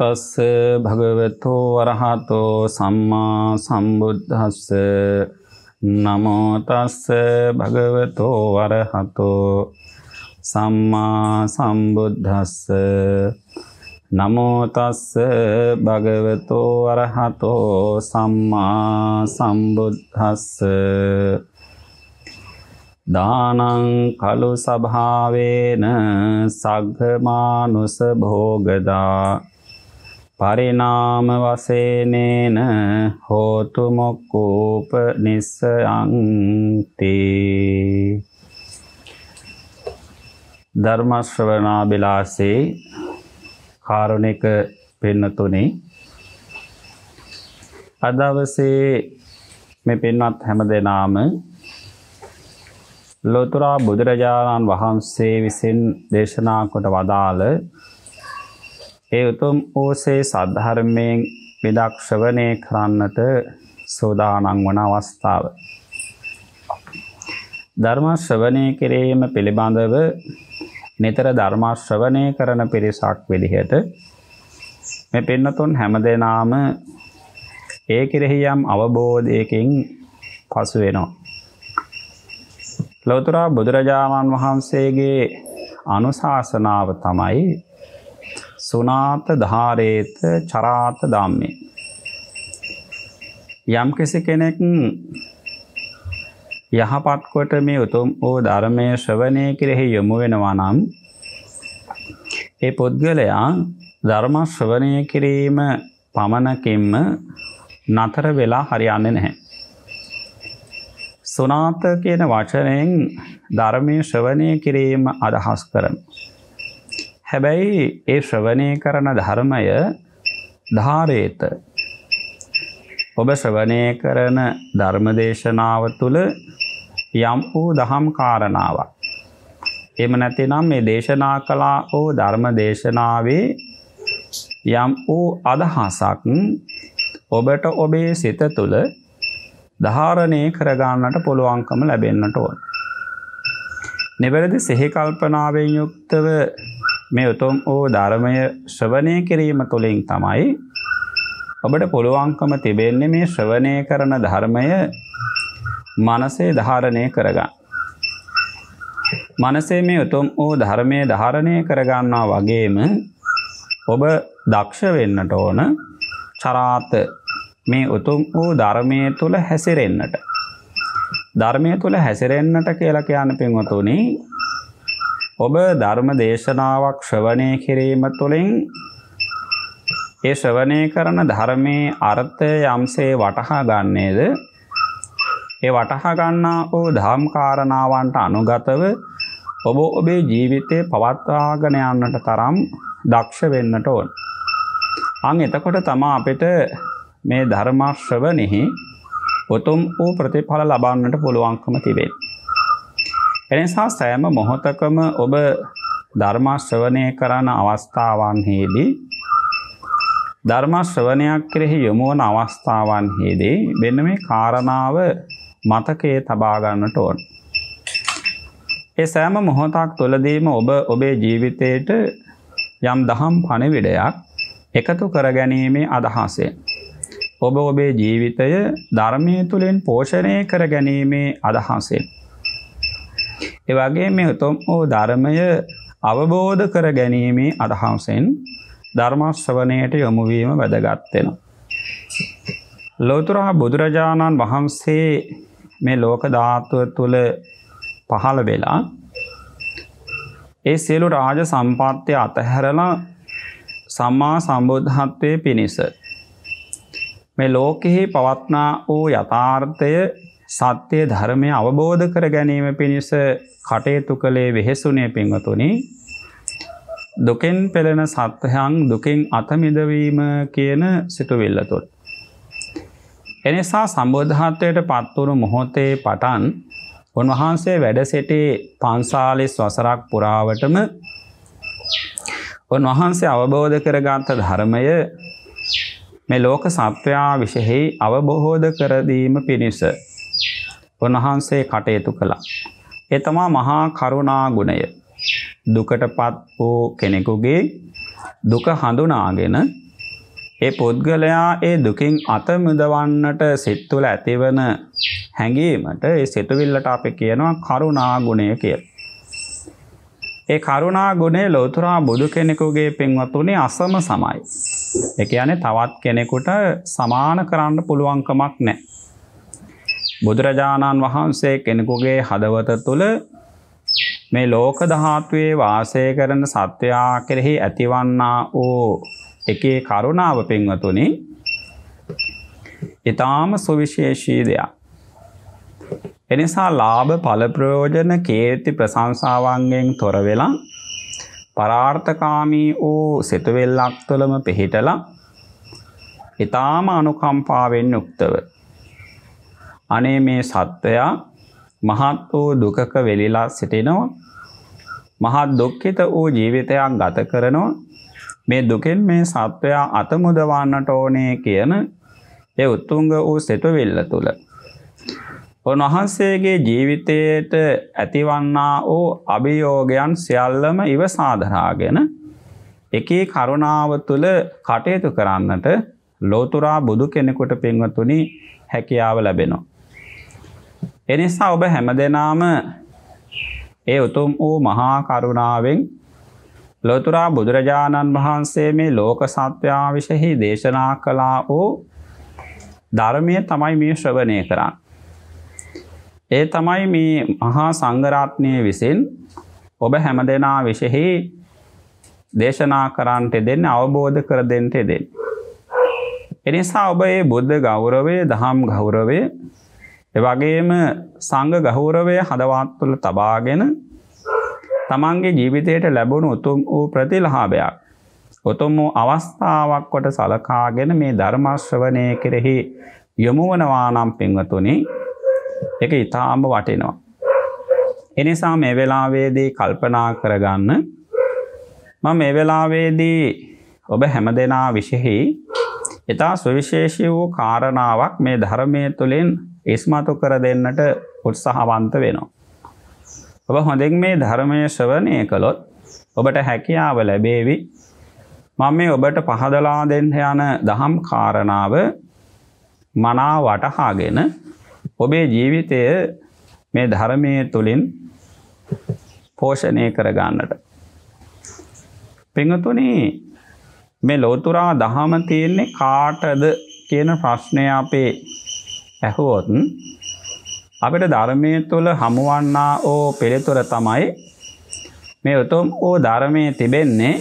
තස්ස භගවතෝ වරහතෝ සම්මා සම්බුද්දස්ස නමෝ තස්ස භගවතෝ වරහතෝ සම්මා සම්බුද්දස්ස නමෝ තස්ස භගවතෝ අරහතෝ සම්මා සම්බුද්දස්ස දානං කලු සභාවේන සග්ගමානුස භෝගදා පරිනාම වසේනේන හෝතු මොක්කූප නිස්සයන්ති ධර්ම ශ්‍රවණාබිලාසේ කාරුණික පින්නතුනි අදවසේ මේ පින්වත් හැමදෙනාම ලෝතර බුදුරජාණන් වහන්සේ විසින් දේශනා කොට වදාළ ඒ උතුම් ඕසේ සද්ධර්මයෙන් විදක්ෂවනය කරන්නට සෝදානං වන අවස්ථාව. ධර්මශ්‍රවනය කිරීම පිළිබඳව නිතර ධර්මාශ්‍රවනය කරන පිරිසක් විදිහට මේ පින්නතුන් හැම දෙනාම ඒ කෙරෙහි යම් අවබෝධයකින් පසු වෙනවා. ලෞතර බුදුරජාණන් වහන්සේගේ අනුශාසනාව තමයි සුනාත ධාරේත චරාත ධම්මේ යම් කිසි කෙනෙක් යහපත් කොට මේ උතුම් වූ ධර්මයේ ශ්‍රවණය කෙරෙහි යොමු වෙනවා නම් ඒ පුද්ගලයා ධර්ම ශ්‍රවණය කිරීම පමණකින්ම නතර වෙලා හරියන්නේ නැහැ. සුනාත කියන වචනයෙන් ධර්මයේ ශ්‍රවණය කිරීම අදහස් කරනවා. හැබැයි ඒ ශ්‍රවණය කරන ධර්මය ධාරේත ඔබ ශ්‍රවණය කරන ධර්මදේශනාව තුළ යම් වූ දහම් කාරණාවක්. එම නැතිනම් මේ දේශනා කලා හෝ ධර්ම දේශනාවේ යම් වූ අදහසක් ඔබට ඔබේ සිත තුළ ධාරණය කරගන්නට පුළුවන්කම ලැබෙන්න්නට ඕන්. නිවැරදි සිහිකල්පනාවෙන් යුක්තව මේ උතුම් වූ ධර්මය ශ්‍රවණය කිරීම තුළින් තමයි ඔබට පුළුවන්කම තිබෙන්නේ මේ ශ්‍රවණය කරන ධර්මය මනසේ ධාරණය කරගන්න. මනසේ මේ උතුම් වූ ධර්මය ධාරණය කරගන්නා වගේම ඔබ දක්ෂ වෙන්නට ඕන චරාත මේ උතුම් වූ ධර්මය තුළ හැසිරෙන්න්නට. ධර්මය තුළ හැසිරෙන්න්නට කියලා කියන පින්වතුනි ඔබ ධර්ම දේශනාවක් ශ්‍රවණය කිරීම තුළින් ඒ ශ්‍රවණය කරන ධර්මයේ අර්ථය යම්සේ වටහා ගන්නේද ඒ වටහා ගන්නා වූ ධම් කාරණාවන්ට අනුගතව ඔබ ඔබේ ජීවිතේ පවත්වාගෙන යන්නට තරම් දක්ෂ වෙන්නට ඕන. අන් එතකොට තමා අපිට මේ ධර්මාශ්‍රවනෙහි උතුම් වූ ප්‍රතිඵල ලබන්නට පුළුවන්කම තිබෙන්නේ. එනිසා සෑම මොහොතකම ඔබ ධර්මාශ්‍රවනය කරන අවස්ථාවන්හිදී ධර්මාශ්‍රවනයක් කෙරෙහි යොමුවන අවස්ථාවන්හිදී මෙන්න මේ කාරණාව මතකයේ තබාගන්නට ඕන. ඒ සෑම මොහොතක් තුළදීම ඔබ ඔබේ ජීවිතයට යම් දහම් පණවිඩයක් එකතු කරගැනීමේ අදහසේ. ඔබ ඔබේ ජීවිතය ධර්මය තුළින් පෝෂණය කරගැනීමේ අදහසේ. එවගේ මේ උතුම් වූ ධර්මය අවබෝධ කර ගැනීමේ අදහන්සෙන් ධර්මශ්‍රවනයට යොමුවීම වැදගත්වෙන. ලෝතුරහා බුදුරජාණන් වහන්සේ මේ ලෝකධාතුව තුළ පහළ වෙලා ඒ සියලු රාජ සම්පත්්‍යය අතහැරලා සම්මා සම්බෝධත්වය පිණිස. මේ ලෝකෙහි පවත්නා වූ යථාර්ථය සත්‍යය ධර්මය අවබෝධ කර ගැනීම පිණිස කටයුතු කළේ වෙහෙසුනේ පින්වතුනි දුකෙන් පෙළෙන සත්වයන් දුකෙන් අතමිදවීම කියන සිටුවිල්ල තුළ. එනිසා සම්බෝධහත්වයට පත්වුණු මොහොතේ පටන් උන්වහන්සේ වැඩ සිටි පන්සාලිස් වසරක් පුරාවටම උන්වහන්සේ අවබෝධ කරගන්ත ධර්මය මේ ලෝක සත්වයා විශෙහි අවබොහෝධ කරදීම පිණිස උන්වහන්සේ කටයුතු කළා. ඒ තමා මහා කරුණා ගුණය. දුකටපත් වූ කෙනෙකුගේ දුක හඳුනාගෙන ඒ පුද්ගලයා ඒ දුකින් අත මුදවන්නට සිත් තුළ ඇතිවන හැඟීමට ඒ සිතුවිල්ලට අපි කියනවා කරුණා ගුණය කියලා. ඒ කරුණා ගුණය ලෝතුරා බුදු කෙනෙකුගේ පින්වතුනි අසම සමයි. ඒ කියන්නේ තවත් කෙනෙකුට සමාන කරන්න පුළුවන්කමක් නැහැ. බුදුරජාණන් වහන්සේ කෙනෙකුගේ හදවත තුළ මේ ලෝක ධාත්වයේ වාසය කරන සත්වයා කෙරෙහි ඇතිවන්නා වූ එකේ කරුණාව පින්වතුනි ඊටාම සුවිශේෂී දෙයක්. එනිසා ලාභ ඵල ප්‍රයෝජන කීර්ති ප්‍රශංසාවන්ගෙන් තොර වෙලා පරාර්ථකාමී වූ සිතුවිල්ලක් තුළම පිහිටලා ඊටාම අනුකම්පාවෙන් යුක්තව අනේ මේ සත්වයා මහත් වූ දුකක වෙලිලා සිටිනවා. මහත් දුක්ඛිත වූ ජීවිතයක් ගත කරනවා. මේ දුකෙන් මේ සත්වයා අතමුදවන්නට ඕනේ කියන ඒ උත්තුංග වූ සිතුවිල්ල තුළ. උන්වහන්සේගේ ජීවිතයට ඇතිවන්නා වූ අභියෝගයන් සියල්ලම ඉවසාධරාගෙන එකී කරුණාව තුළ කටයුතු කරන්නට ලෝතුරා බුදු කෙනෙකුට පින්වතුනි හැකියාව ලැබෙනවා. එනිසා ඔබ හැම දෙනාම ඒ උතුම් වූ මහා කරුණාවෙන් ලොතුරා බුදුරජාණන් වහන්සේ මේ ලෝක සත්‍යාවිෂෙහි දේශනා කළා වූ ධර්මය තමයි මේ ශ්‍රවණය කරන්න. ඒ තමයි මේ මහා සංගරාත්නය විසින් ඔබ හැම දෙනා විෂෙහි දේශනා කරන්ට දෙන්න අවබෝධ කර දෙන්ට දෙන්න. එනිසා ඔබ ඒ බුද්ධ ගෞරවේ දහම් ගෞරවේ වගේම සංග ගහෝරවය හදවත්තුල තබාගෙන තමන්ගේ ජීවිතයට ලැබුණු උතුම් වූ ප්‍රතිලහාභයක්. උතුම් වූ අවස්ථාවක් කොට සලකාගෙන මේ ධර්මශ්‍රවනය කෙරෙහි යොමුවනවා නම් පින්වතුනි එක ඉතාම වටිනවා. එනිසා මේ වෙලාවේදී කල්පනා කරගන්න මම මේ වෙලාවේදී ඔබ හැම දෙනා විශෙහි ඉතා සුවිශේෂී වූ කාරණාවක් මේ ධර්මය තුළින් ඉස්මාතු කර දෙන්නට උත්සාහවන්ත වෙනවා. ඔබ හොඳින් මේ ධර්මය ශ්‍රවණය කළොත් ඔබට හැකියාව ලැබේවි මම මේ ඔබට පහදලා දෙන්න යන දහම් කාරණාව මනා වටහාගෙන ඔබේ ජීවිතය මේ ධර්මය තුළින් පෝෂණය කරගන්නට. පිඟතුනි මේ ලෝතුරා දහම තියෙන්නේ කාටද කියන ප්‍රශ්නය අපේ ඇහුවොත් අපිට ධර්මය තුළ හමුවන්නා ඕ පිළිතුර තමයි මේ උතුම් ඕ ධර්මය තිබෙන්නේ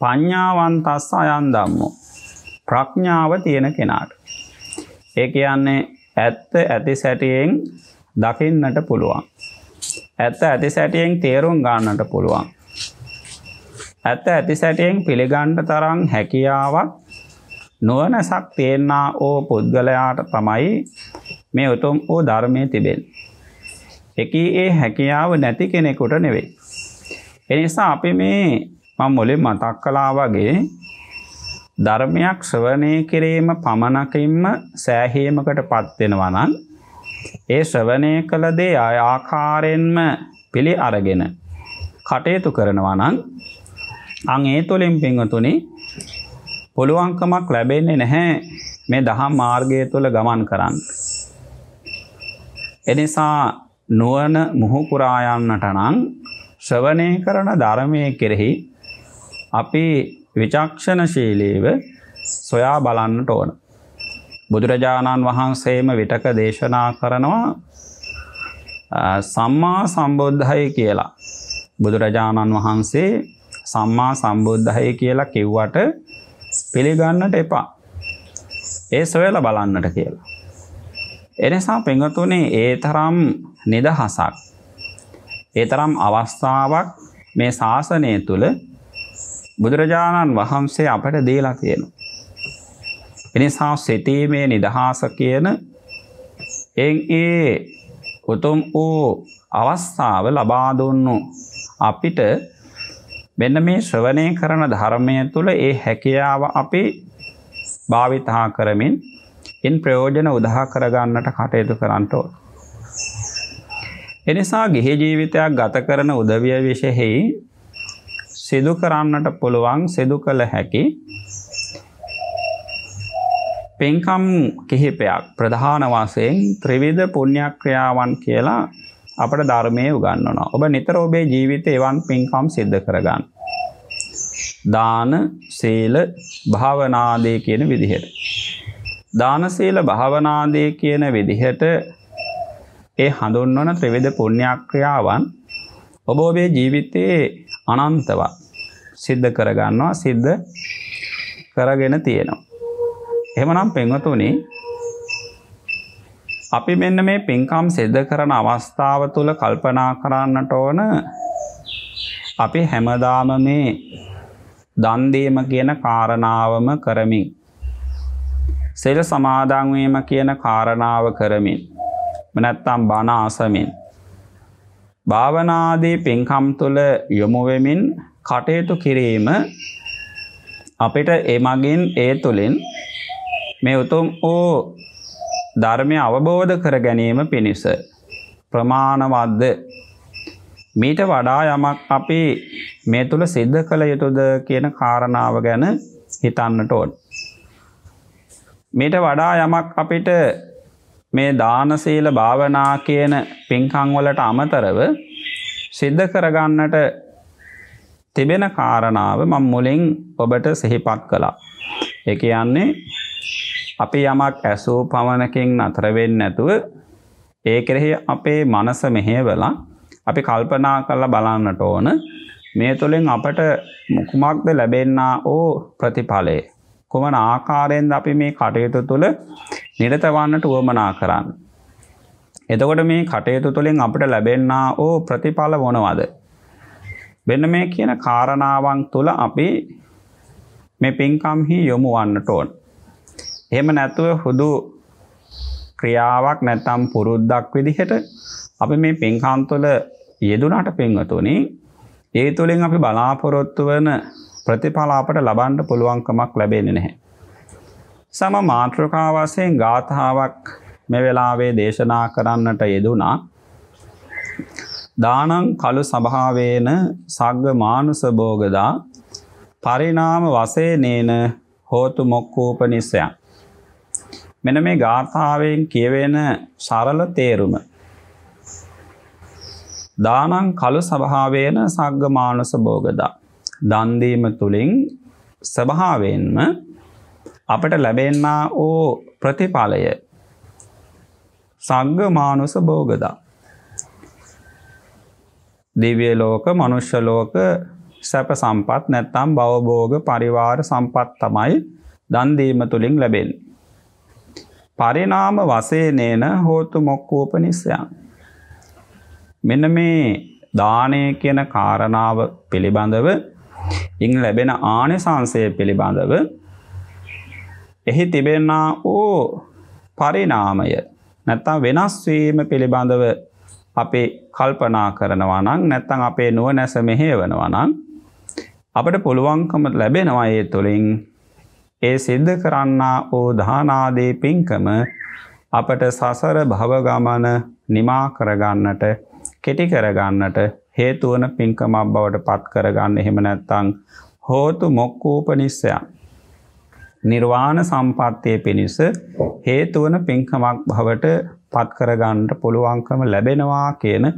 පඤ්ඥාවන්තස්ස අයන් දම්මෝ. ප්‍රඥාව තියෙන කෙනාට. ඒ කියන්නේ ඇත්ත ඇති සැටියෙන් දකින්නට පුළුවන්. ඇත්ත ඇති සැටියෙන් තේරුම් ගන්නට පුළුවන්. ඇත්ත ඇති සැටියෙන් පිළිගණ්ඩ තරම් හැකියාවක් නොවනසක් තියෙන්නා ඕ පුද්ගලයාට තමයි මේ උතුම් වූ ධර්මය තිබෙන්. එකී ඒ හැකියාව නැති කෙනෙකුට නෙවෙයි. එනිසා අපි මේ මම මුලින් මතක් කළා වගේ ධර්මයක් ශ්‍රවණය කිරීම පමණකින්ම සෑහීමකට පත්වෙනවා නම් ඒ ශ්‍රවණය කළ දේ ආකාරයෙන්ම පිළි අරගෙන කටයුතු කරනවා නම් අන් ඒ තුළින් පින්වතුනි පුළුවන්කමක් ලැබෙන්නේ නැහැ මේ දහම් මාර්ගය තුළ ගමන් කරන්න. එනිසා නුවන මුහුකුරායන්නට නං ශ්‍රවනය කරන ධර්මය කෙරෙහි අපි විචක්ෂණශීලීව සොයා බලන්නට ඕන. බුදුරජාණන් වහන්සේම විටක දේශනා කරනවා සම්මා සම්බෝද්ධය කියලා. බුදුරජාණන් වහන්සේ සම්මා සම්බෝද්ධය කියලා කිව්වට පිළිගන්නට එපා. ඒ සොයල බලන්නට කියලා. එනිසා පෙඟතුනේ ඒ තරම් නිදහසක්. ඒ තරම් අවස්ථාවක් මේ ශාසනය තුළ බුදුරජාණන් වහන්සේ අපට දේලා තියෙනු. එනිසා සිතීමේ නිදහස කියන එන් ඒ උතුම් වූ අවස්ථාව ලබාදුන්නු අපිට මෙන්න මේ ශ්‍රවණය කරන ධර්මය තුළ ඒ හැකියාව අපි භාවිතා කරමින් එන් ප්‍රයෝජන උදහා කරගන්නට කටයුතු කරන්නට ඕන. එනිසා ගිහි ජීවිතයක් ගත කරන උදවිය විශෙහි සිදු කරන්නට පුළුවන් සිදු කළ හැකි පෙන්කම් කිහිපයක් ප්‍රධාන වශයෙන් ත්‍රිවිධ පුණ්‍යක්‍රියාවන් කියලා අපට ධර්මය උගන්නනවා. ඔබ නිතර ඔබේ ජීවිත එවන් පින්කම් සිද්ධ කරගන්න. දාන සේල භාවනාදය කියන විදිහට. දාන සීල භාවනාදය කියන විදිහට ඒ හඳුන්වන ත්‍රිවිධ පුණ්‍යක්‍රියාවන් ඔබ ඔබේ ජීවිතයේ අනන්තවත් සිද්ධ කරගන්නවා සිද්ධ කරගෙන තියෙනවා. එහෙමනම් පෙන්වතුනි අපි මෙන්න මේ පින්කම් සෙද කරන අවස්ථාව තුළ කල්පනා කරන්නට ඕන අපි හැමදාම මේ දන්දීම කියන කාරණාවම කරමින්. සෙල් සමාදංවීම කියන කාරණාව කරමින්. මනැත්තම් බනාසමින්. භාවනාදී පින්කම් තුළ යොමුවෙමින් කටයුතු කිරීම අපිට එමගින් ඒ තුළින් මේ උතුම් වූ ධර්මය අවබෝධ කර ගැනීම පිණිස. ප්‍රමාණවද්ද මීට වඩා යමක් අපි මේ තුළ සිද්ධ කළ යුතුද කියන කාරණාව ගැන හිතන්නට ඕන්. මීට වඩා යමක් අපිට මේ දානසීල භාවනා කියන පින්කංවලට අමතරව සිද්ධ කරගන්නට තිබෙන කාරණාව මං මුලින් ඔබට සිහිපත් කළා. එක යන්නේ අපි යමක් ඇසූ පමණකින් නතර වෙන්නේ නැතුව ඒ කෙරෙහි අපේ මනස මෙහෙවලා අපි කල්පනා කරලා බලන්නට ඕන මේ තුළින් අපට කුමක්ද ලැබෙන්නා ඕ ප්‍රතිඵලය කුමන ආකාරයෙන්ද අපි මේ කටයුතු තුළ නිරතවන්නට වුවමනා කරන්න. එතකොට මේ කටයුතු තුළින් අපට ලැබෙන්නා ඕ ප්‍රතිඵල වොනවද. වෙන්න මේ කියන කාරණාවන් තුළ අපි මේ පින්කම්හි යොමු වන්නට ඕන්. එහෙම නැතුව හුදු ක්‍රියාවක් නැත්තම් පුරුද්දක් විදිහට අපි මේ පින්කම් තුළ යෙදුනට පින්වතුනි ඒ තුළින් අපි බලාපොරොත්තු වෙන ප්‍රතිඵල අපට ලබන්න පුළුවන්කමක් ලැබෙන්නේ නැහැ. සම මාත්‍රකා වශයෙන් ගාථාවක් මේ වෙලාවේ දේශනා කරන්නට යෙදුනා. දානං කලු සභාවේන සග්ග මානුස භෝගදා පරිණාම වශයෙන්ේන හෝතු මොක්කූපනිසයන් මෙන මේ ගාථාවෙන් කියවෙන සරල තේරුම. දානං කල සභාවේන සග්ගමානස භෝගදා. දන්දීම තුළින් ස්වභාවයෙන්ම අපට ලැබෙන්නා ඕ ප්‍රතිඵලය සග්ගමානුස භෝගදා. දිව්‍ය ලෝක, මනුෂ්‍ය ලෝක සැප සම්පත් නැත්නම් භවභෝග පරිවාර සම්පත් තමයි දන් දීම තුලින් ලැබෙන්නේ. පරිනාම වසේනේන හෝතු මොක්කෝපනිස්සයන්. මෙන්න මේ දානය කියන කාරණාව පිළිබඳව ඉං ලැබෙන ආනිසංසය පිළිබඳව එහි තිබෙන්නා ඕ පරිනාමය නැත්තම් වෙනස්වීම පිළිබඳව අපි කල්පනා කරනවා නම් නැත්තම් අපේ නුවණැස මෙහෙවනවා නම් අපිට පුළුවන්කම ලැබෙනවා ඒ තුළින් ඒ සිද්ධ කරන්නා වූ දානාදී පින්කම අපට සසර භව ගමන නිමා කරගන්නට කෙටි කරගන්නට හේතු වන පින්කමක් බවට පත් කරගන්න එහෙම නැත්නම් හෝතු මොක්කූපනිස්සය නිර්වාණ සම්පත්තියේ පිණිස හේතු වන පින්කමක් බවට පත් කරගන්නට පුළුවන්කම ලැබෙනවා කියන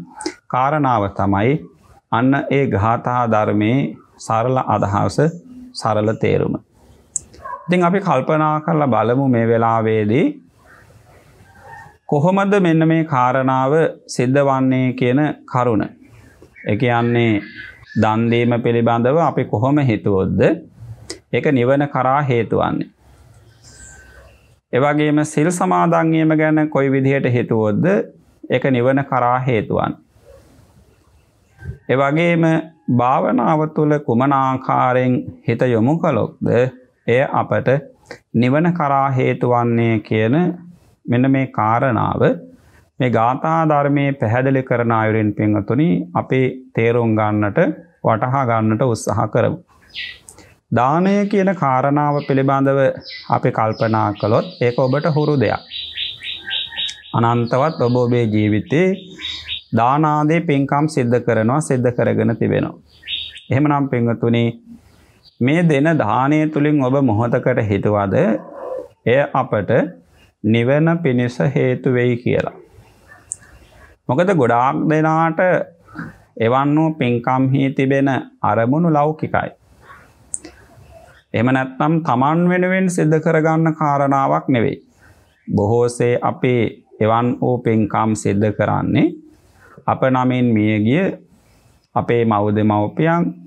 කාරණාව තමයි අන්න ඒ ඝාතා ධර්මයේ සරල අදහස සරල තේරුම දෙන් අපි කල්පනා කරලා බලමු මේ වෙලාවේදී කොහොමද මෙන්න මේ කාරණාව සිද්ධ වන්නේ කියන කරුණ. එක යන්නේ දන්දීම පිළිබඳව අපි කොහොම හිතුවොද්ද ඒක නිවන කරා හේතුවන්නේ. එවගේම සිල් සමාදංගීම ගැන කොයි විදිහයට හිතුවොද්ද එක නිවන කරා හේතුවන්. එවගේම භාවනාව තුළ කුමනාආකාරයෙන් හිත යොමු කළොක්ද එය අපට නිවන කරා හේතුවන්නේ කියන මෙන්න මේ කාරණාව මේ ගාථා ධර්මයේ පැහැදිලි කරන අයුරින් පින්වතුනි අපේ තේරුම් ගන්නට වටහා ගන්නට උත්සාහ කරමු. දානය කියන කාරණාව පිළිබඳව අපි කල්පනා කළොත් ඒක ඔබට හුරු දෙයක්. අනන්තවත් ඔබ ඔබේ ජීවිතේ දානාදී පින්කම් සිද්ධ කරනවා සිද්ධ කරගෙන තිබෙනවා. එහෙමනම් පින්වතුනි මේ දෙන දානය තුළින් ඔබ මොහොතකට හිතුවද එය අපට නිවන පිණිස හේතු වෙයි කියලා. මොකද ගොඩාක් දෙනාට එවන් වූ පින්කම් හි තිබෙන අරමුණු ලෞකිකයි. එහෙම නැත්නම් Taman වෙනුවෙන් සිද්ධ කරගන්න කාරණාවක් නෙවෙයි. බොහෝසේ අපේ එවන් වූ පින්කම් සිද්ධ කරන්නේ අප නමින් මියගිය අපේ මව්දමව්පියන්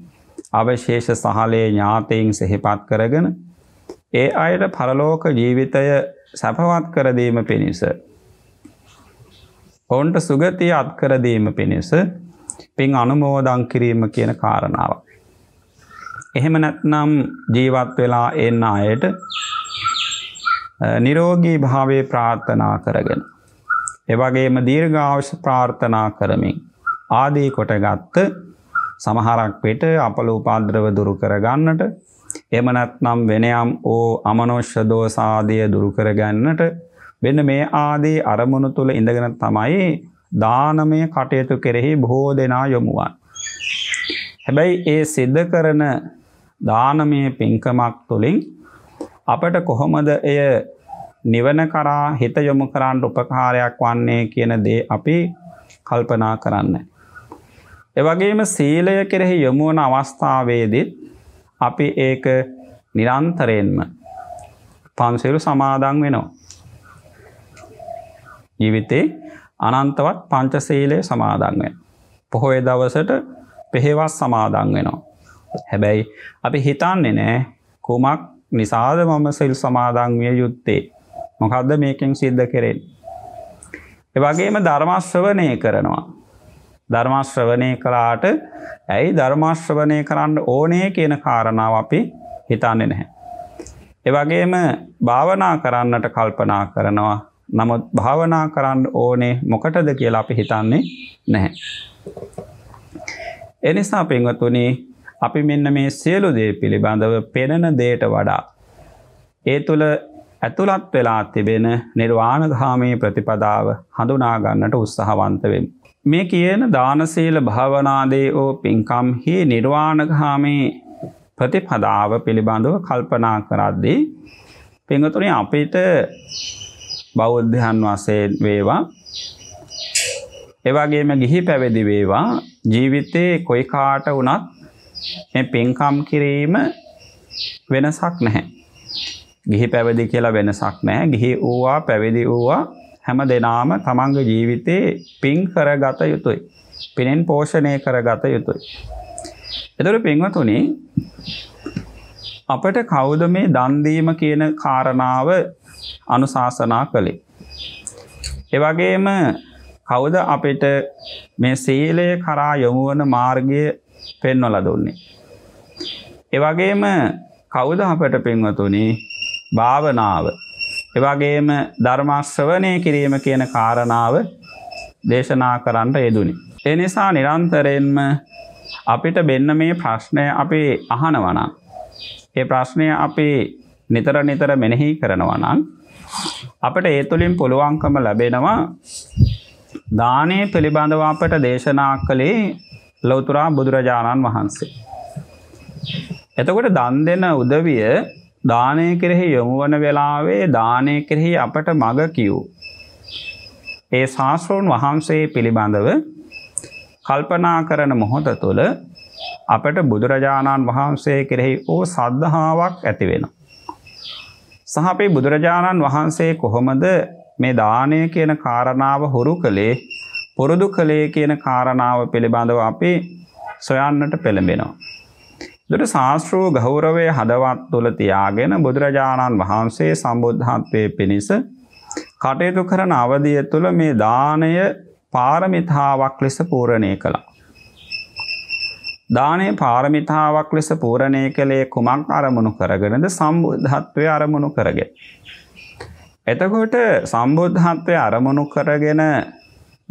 අවශේෂ සහලේ ඥාතයින් සිහිපත් කරගෙන ඒ අයට පරලෝක ජීවිතය සැපවත් කරදීම පිණිස ඔවුන්ට සුගතිය අත්කරදීම පිණිස පින් අනුමෝදං කිරීම කියන කාරණාව. එහෙම නැත්නම් ජීවත් වෙලා එන්න අයට නිරෝගී භාවේ ප්‍රාර්ථනා කරගෙන. එවගේම දීර්ඝාවශ ප්‍රාර්ථනා කරමින් ආදී කොටගත්ත සමහරක් වෙට අපල උපාද්‍රව දුරු කරගන්නට එම නැත්නම් වෙනයම් ඕ අමනුෂ්‍ය දෝසාදිය දුරු කරගන්නට වෙන මේ ආදී අරමුණු තුල ඉඳගෙන තමයි දානමය කටයුතු කෙරෙහි බොහෝ දෙනා යොමුවන්. හැබැයි ඒ සිද්ධ කරන දානමය පින්කමක් තුළින් අපට කොහොමද එය නිවන කරා හිත යොමු කරන්න උපකාරයක් වන්නේ කියන දේ අපි කල්පනා කරන්න. එවගේම සීලය කෙරෙහි යොමුවන අවස්ථාවේදත් අපි ඒක නිරන්තරයෙන්ම පන්සිරු සමාදන් වෙනවා. ජීවිතේ අනන්තවත් පංච සීලය සමාදන් වෙන. පොහොය දවසට පෙහෙවස් සමාදන් වෙනවා. හැබැයි අපි හිතන්නේ නෑ කුමක් නිසාද මම සිල් සමාදන් විය යුත්තේ මොකද්ද මේකෙන් සිද්ධ කෙරෙන්නේ. ඒ වගේම ධර්ම ශ්‍රවණය කරනවා. ධර්මාශ්‍රවනය කලාට ඇයි ධර්මාශ්‍රවනය කරන්න ඕනේ කියන කාරණාව අපි හිතන්න නැහැ. එවගේම භාවනා කරන්නට කල්පනා කරනවා නමුත් භාවනා කරන්න ඕනේ මොකටද කියලා අපි හිතන්නේ නැහැ. එනිසා පංවතුනි අපි මෙන්න මේ සියලු දේ පිළිබඳව පෙනෙන දේට වඩා. ඒ තුළ ඇතුළත් වෙලා තිබෙන නිර්වාණගාමී ප්‍රතිපදාව හඳුනාගන්නට උත්සාහවන්තවෙන්. මේ කියන දානසීල භාවනාදේ ඕ පින්කම්හි නිර්වාණගහාමේ ප්‍රතිපදාව පිළිබඳව කල්පනා කරද්දී පිංගතුනේ අපිට බෞද්ධයන් වශයෙන් වේවා ඒ වගේම ගිහි පැවිදි වේවා ජීවිතේ කොයි කාට වුණත් මේ පින්කම් කිරීම වෙනසක් නැහැ. ගිහි පැවිදි කියලා වෙනසක් නැහැ. ගිහි වූවා පැවිදි වූවා හැම දෙනාම තමන්ග ජීවිතේ පින් කරගත යුතුයි. පිනෙන් පෝෂණය කරගත යුතුයි. එතුර පින්වතුනි අපට කෞුද මේ දන්දීම කියන කාරණාව අනුශාසනා කළේ. එවගේම කවුද අපිට මේ සීලය කරා යොමුවන මාර්ගය පෙන්වල දුන්නේ. එවගේම කවුද අපට පින්වතුනි භාවනාව එවගේම ධර්මශ්‍රවනය කිරීම කියන කාරණාව දේශනා කරන්නට යෙදුනි. එනිසා නිරන්තරයෙන්ම අපිට බෙන්න මේ ප්‍රශ්නය අපි අහනවනම්. ඒ ප්‍රශ්නය අපි නිතර නිතර මෙනෙහි කරනවනම්. අපට ඒ තුළින් පුළුවන්කම ලැබෙනවා දානය පිළිබඳව අපට දේශනා කළේ ලොවතුරා බුදුරජාණන් වහන්සේ. එතකොට දන් දෙන උදවිය දානය කෙරෙහි යොමු වන වෙලාවේ දානය කෙරෙහි අපට මග කියූ. ඒ ශාස්ත්‍රෝන් වහන්සේ පිළිබඳව කල්පනා කරන මොහොත තුළ අපට බුදුරජාණන් වහන්සේ කෙරෙහි ඕ සද්ධහාාවක් ඇතිවෙන. සහපේ බුදුරජාණන් වහන්සේ කොහොමද මේ දානය කියන කාරණාව හොරු කළේ පුරුදු කළේ කියන කාරණාව පිළිබඳව අපි සොයන්නට පෙළඹෙනවා. දොට ශාස්ත්‍රූ ගෞරවය හදවත් තුළ තියාගෙන බුදුරජාණන් වහන්සේ සම්බුද්ධත්වය පිණිස කටයුතු කරන අවධිය තුළ මේ දානය පාරමිතාවක් ලෙස පූරණය කළා. දානය පාරමිතාවක් ලෙස පූරණය කළේ කුමක් අරමුණු කරගෙනද සම්බුද්ධත්වය අරමුණු කරගෙන. එතකොට සම්බුද්ධත්වය අරමුණු කරගෙන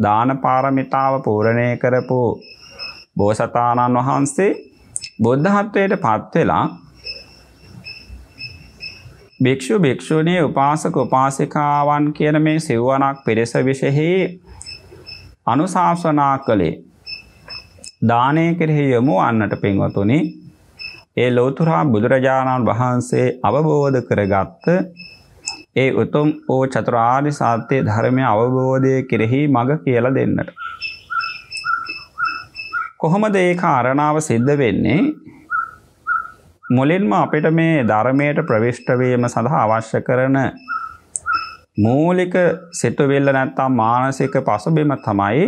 දාන පාරමිතාව පූරණය කරපු බෝසතාණන් වහන්සේ බුද්ධහත්වයට පත්වෙලා භික්‍ෂු භික්‍ෂුණී උපාසක උපාසිකාවන් කියන මේ සිව්වනක් පිරිස විශෙහි අනුශාසනා කළේ දානය කෙරෙහි යොමු අන්නට පින්වතුනි ඒ ලෝතුරා බුදුරජාණන් වහන්සේ අවබෝධ කරගත්ත ඒ උතුම් වූ චතුරාර්ය සත්‍ය ධර්මය අවබෝධය කෙරෙහි මඟ කියලා දෙන්නට කොහොමද ඒ කාරණාව සිද්ධ වෙන්නේ මුලින්ම අපිට මේ ධර්මයට ප්‍රවිෂ්ටවීම සඳහා අවශ්‍ය කරන මූලික සිතුවිල්ල නැත්තම් මානසික පසුබිම තමයි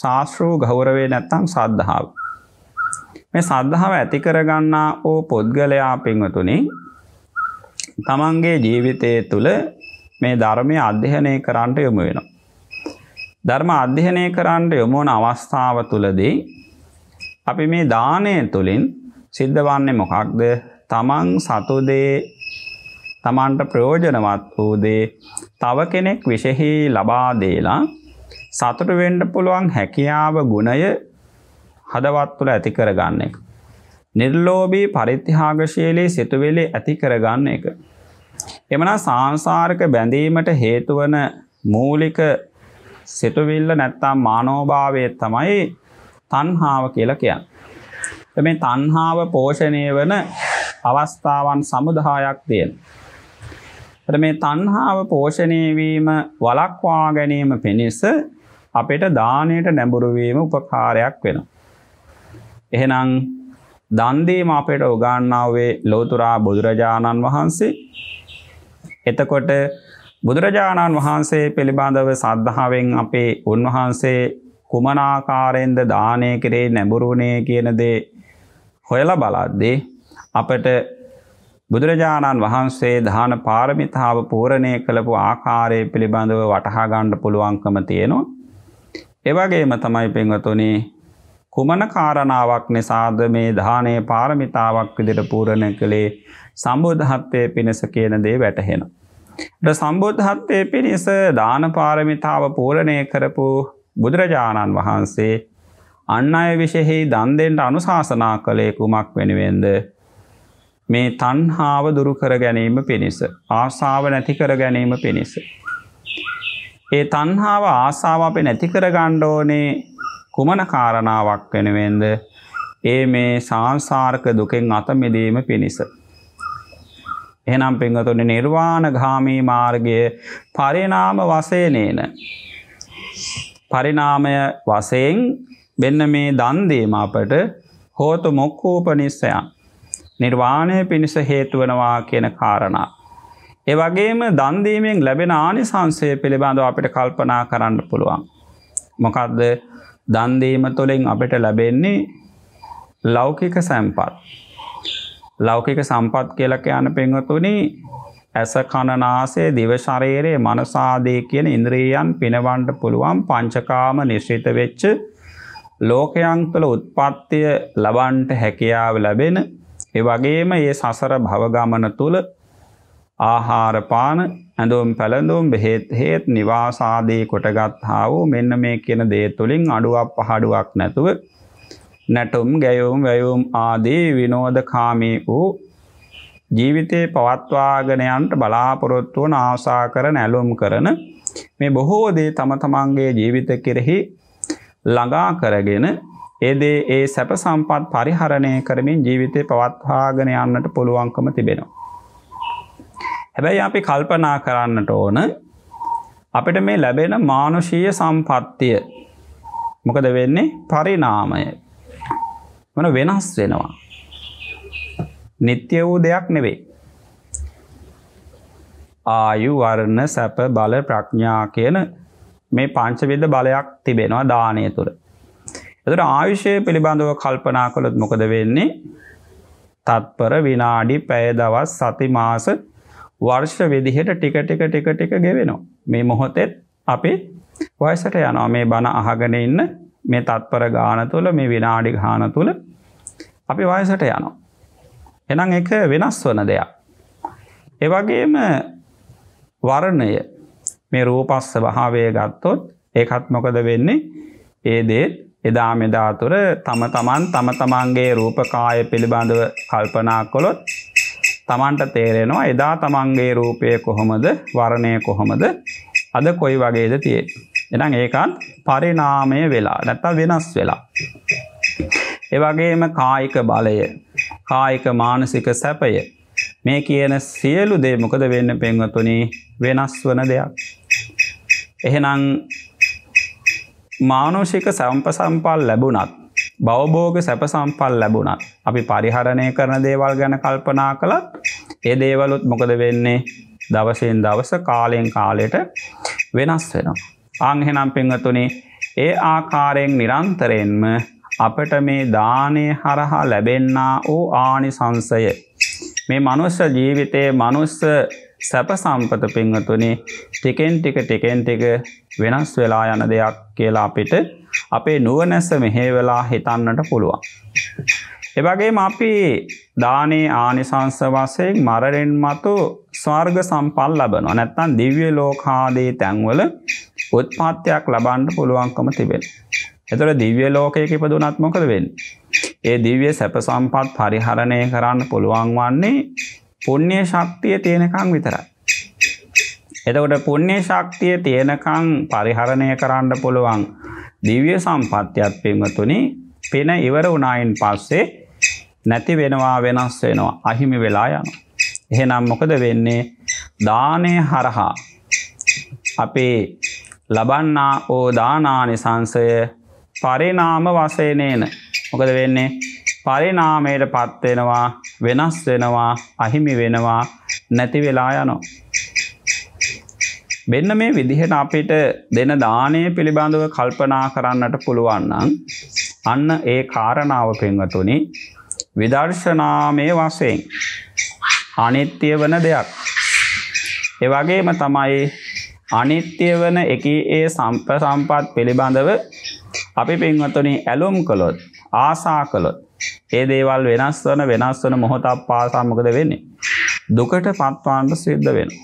ශාස්ත්‍රූ ගෞරවේ නැත්තම් සද්ධාව. මේ සද්ධාව ඇති කරගන්නා ඕ පුද්ගලයා පින්වතුනි තමන්ගේ ජීවිතය තුළ මේ ධර්මය අධ්‍යයනය කරන්නට යොමු වෙනවා. ධර්ම අධ්‍යයනය කරන්න යොමුවන අවස්ථාව තුළදී අපි මේ දානය තුළින් සිද්ධ වන්නේ මොකක්ද? තමන් සතු දේ තමන්ට ප්‍රයෝජනවත් වූ දේ තව කෙනෙක් විශේෂ ලබා දෙලා සතුට වෙන්න පුළුවන් හැකියාව ගුණය හදවත් තුළ ඇති කරගන්න එක. නිර්ලෝභී පරිත්‍යාගශීලී සිතුවිලි ඇති කරගන්න එක. එමනා සාංශාරික බැඳීමට හේතු වන මූලික සිතුවිල්ල නැත්තම් මානෝභාවය තමයි තණ්හාව කියලා කියන්නේ. මේ තණ්හාව පෝෂණය වෙන අවස්ථාවන් සමුදායක් තියෙනවා. මේ තණ්හාව පෝෂණය වීම වළක්වා ගැනීම පිණිස අපිට දාණයට නැඹුරු වීම උපකාරයක් වෙනවා. එහෙනම් දන් දීම අපට උගන්වා වේ ලෝතුරා බුදුරජාණන් වහන්සේ. එතකොට බුදුරජාණන් වහන්සේ පිළිබඳව සද්ධාවෙන් අපේ උන්වහන්සේ කුමනාකාරෙන්ද දානය කරේ නැඹුරුණේ කියන දේ හොයලා බලද්දී අපට බුදුරජාණන් වහන්සේ දාන පාරමිතාව පූර්ණේ කළපු ආකාරය පිළිබඳව වටහා ගන්න පුළුවන්කම තියෙනවා. ඒ වගේම තමයි පින්වතුනි කුමන කාරණාවක් නිසාද මේ දානේ පාරමිතාවක් විදිහට පූර්ණ කළේ සම්බුද්ධත්වයේ පිණස කියන දේ වැටහෙනවා. සම්බුද්ධත්වය පිණිස දානපාරමිතාව පූරණය කරපු බුදුරජාණන් වහන්සේ අන්න අය විශෙහි දන්දෙන්ට අනුශාසනා කළේ කුමක් වෙනුවෙන්ද. මේ තන්හාාව දුරුකර ගැනීම පිණිස. ආසාාව නැතිකර ගැනීම පිණිස. ඒ තන්හාාව ආසාාව අපේ නැතිකර ගණ්ඩෝනේ කුමන කාරණාවක් වෙනුවෙන්ද. ඒ මේ සංසාර්ක දුකෙන් අතමිදීම පිණිස. එනම් පිංහතුනි නිර්වාණ ගාමී මාර්ගය පරිනාම වසයනේන. පරිනාමය වසයෙන් වෙන්න මේ දන්දීම අපට හෝතු මොක්කූපනිස්සයන්. නිර්වාණය පිණිස හේතුවනවා කියන කාරණා. ඒ වගේම දන්දීමෙන් ලැබෙන ආනිසංසය පිළිබඳව අපිට කල්පනා කරන්න පුළුවන්. මොකක්ද දන්දීම තුළින් අපිට ලැබෙන්නේ ලෞකික සැම්පත්. ලෞකික සම්පත් කියලක යන පෙන්වතුනි ඇස කණනාසේ දිවශරයේරේ මනසාදය කියන ඉන්ද්‍රීයන් පිනවන්ඩ පුළුවන් පංචකාම නිශ්‍රිත වෙච්ච ලෝකයන් තුළ උත්පත්තිය ලබන්ට හැකියාව ලැබෙන එවගේම ඒ සසර භවගමන තුළ ආහාරපාන ඇඳුම් පැළඳුම් බෙහෙත් හේත් නිවාසාදී කොටගත් හා වූ මෙන්න මේ කියන දේ තුළින් අඩුවක් පහඩුවක් නැතුව නැටුම් ගැයුම් වැයුම් ආදී විනෝදකාමී වූ ජීවිතේ පවත්වාගෙන යන්නට බලාපොරොත්තු වන ආසා කරන ඇලුම් කරන මේ බොහෝ දේ තම තමන්ගේ ජීවිත කෙරෙහි ළඟා කරගෙන ඒ දේ ඒ සැප සම්පත් පරිහරණය කරමින් ජීවිතේ පවත්වාගෙන යන්නට පුළුවන්කම තිබෙනවා. හැබැයි අපි කල්පනා කරන්නට ඕන අපිට මේ ලැබෙන මානුෂීය සම්පත්තිය මොකද වෙන්නේ පරිණාමය මන වෙනස් වෙනවා. නිත්‍ය වූ දෙයක් නෙවේ. ආයු වර්ණ සැප බල ප්‍රඥා කියන මේ පංචවිද බලයක් තිබෙනවා දානය තුළ. එතුට ආයුෂය පිළිබඳව කල්පනා කළොත් මොකද වෙන්නේ තත්පර විනාඩි පැයදවස් සති මාස වර්ෂ විදිහට ටික ටික ටික ටික ගෙවෙනවා. මේ මොහොතෙත් අපි වයසට යනවා මේ බණ අහගෙන ඉන්න මේ තත්පර ගාන තුළ මේ විනාඩි ගාන තුළ අපි වයසට යනවා. එනම් එක වෙනස් වන දෙයක්. එවගේම වරණය මේ රූපස්ස භාවය ගත්තොත් ඒකත් මොකද වෙන්නේ ඒදේත් එදා මෙදාතුර තම තමන් තම තමන්ගේ රූපකාය පිළිබඳව කල්පනා කොළොත් තමන්ට තේරෙනවා එදා තමන්ගේ රූපය කොහොමද වරණය කොහොමද අද කොයි වගේද තියේ. එනම් ඒකත් පරිනාමය වෙලා නැත්ත වෙනස් වෙලා. එවගේම කායික බලය කායික මානසික සැපය මේ කියන සියලු දේ මොකද වෙන්න පෙන්වතුනි වෙනස් වන දෙයක්. එහෙනම් මානුෂික සැම්ප සම්පල් ලැබුණත් බවබෝග සැප සම්පල් ලැබුණත් අපි පරිහරණය කරන දේවල් ගැන කල්පනා කළත් ඒ දේවලුත් මොකද වෙන්නේ දවසයෙන් දවස කාලයෙන් කාලයට වෙනස් වෙනවා. අංහෙනම් පිංහතුනේ ඒ ආකාරයෙන් නිරන්තරයෙන්ම අපට මේ දානය හරහා ලැබෙන්නා වූ ආනිසංසය. මේ මනුස්ස ජීවිතයේ මනුස්ස සැප සම්පත පිංහතුනේ ටිකෙන් ටික ටිකෙන් ටික වෙනස් වෙලා යන දෙයක් කියලා අපිට අපේ නුවනැස මෙහේ වෙලා හිතන්නට පුළුවන්. එවගේම අපි දානේ ආනිසංස වශයෙන් මරණයෙන් මතු ස්වර්ග සම්පල් ලබනවා. නැත්තම් දිව්‍ය ලෝකාදී තැන්වල උත්පත්තියක් ලබන්න පුළුවන්කම තිබෙනවා. එතකොට දිව්‍ය ලෝකයක ඉපදුනත් මොකද වෙන්නේ? ඒ දිව්‍ය සැප සම්පත් පරිහරණය කරන්න පුළුවන් වන්නේ පුණ්‍ය ශක්තිය තියෙනකන් විතරයි. එතකොට පුණ්‍ය ශක්තිය තියෙනකන් පරිහරණය කරන්න පුළුවන් දිව්‍ය සම්පත්තියත් පින්වතුනි පින ඉවර වුණායින් පස්සේ නැති වෙනවා වෙනස් වෙනවා අහිමි වෙලා යන. එහෙනම් මොකද වෙන්නේ දානය හරහා අපේ ලබන්නා ඕ දානානිසංසය පරිනාම වසයනේන මොකද වෙන්නේ පරිනාමයට පත්වෙනවා වෙනස් වෙනවා අහිමි වෙනවා නැති වෙලා යනෝ. මෙන්න මේ විදිහට අපිට දෙන දානය පිළිබඳව කල්පනා කරන්නට පුළුවන්නන් අන්න ඒ කාරණාව පෙන්වතුනි විදර්ශනාමය වශයෙන් අනිත්‍ය වන දෙයක්. ඒ වගේම තමයි අනිත්‍ය වන එකී ඒ සම්පසම්පත් පිළිබඳව අපි පින්වතුනි ඇලුම් කළොත් ආසා කළොත් ඒ දේවල් වෙනස් වන වෙනස් වන මොහොතක් පාසා මොකද වෙන්නේ? දුකට පත්වන්න සිද්ධ වෙනවා.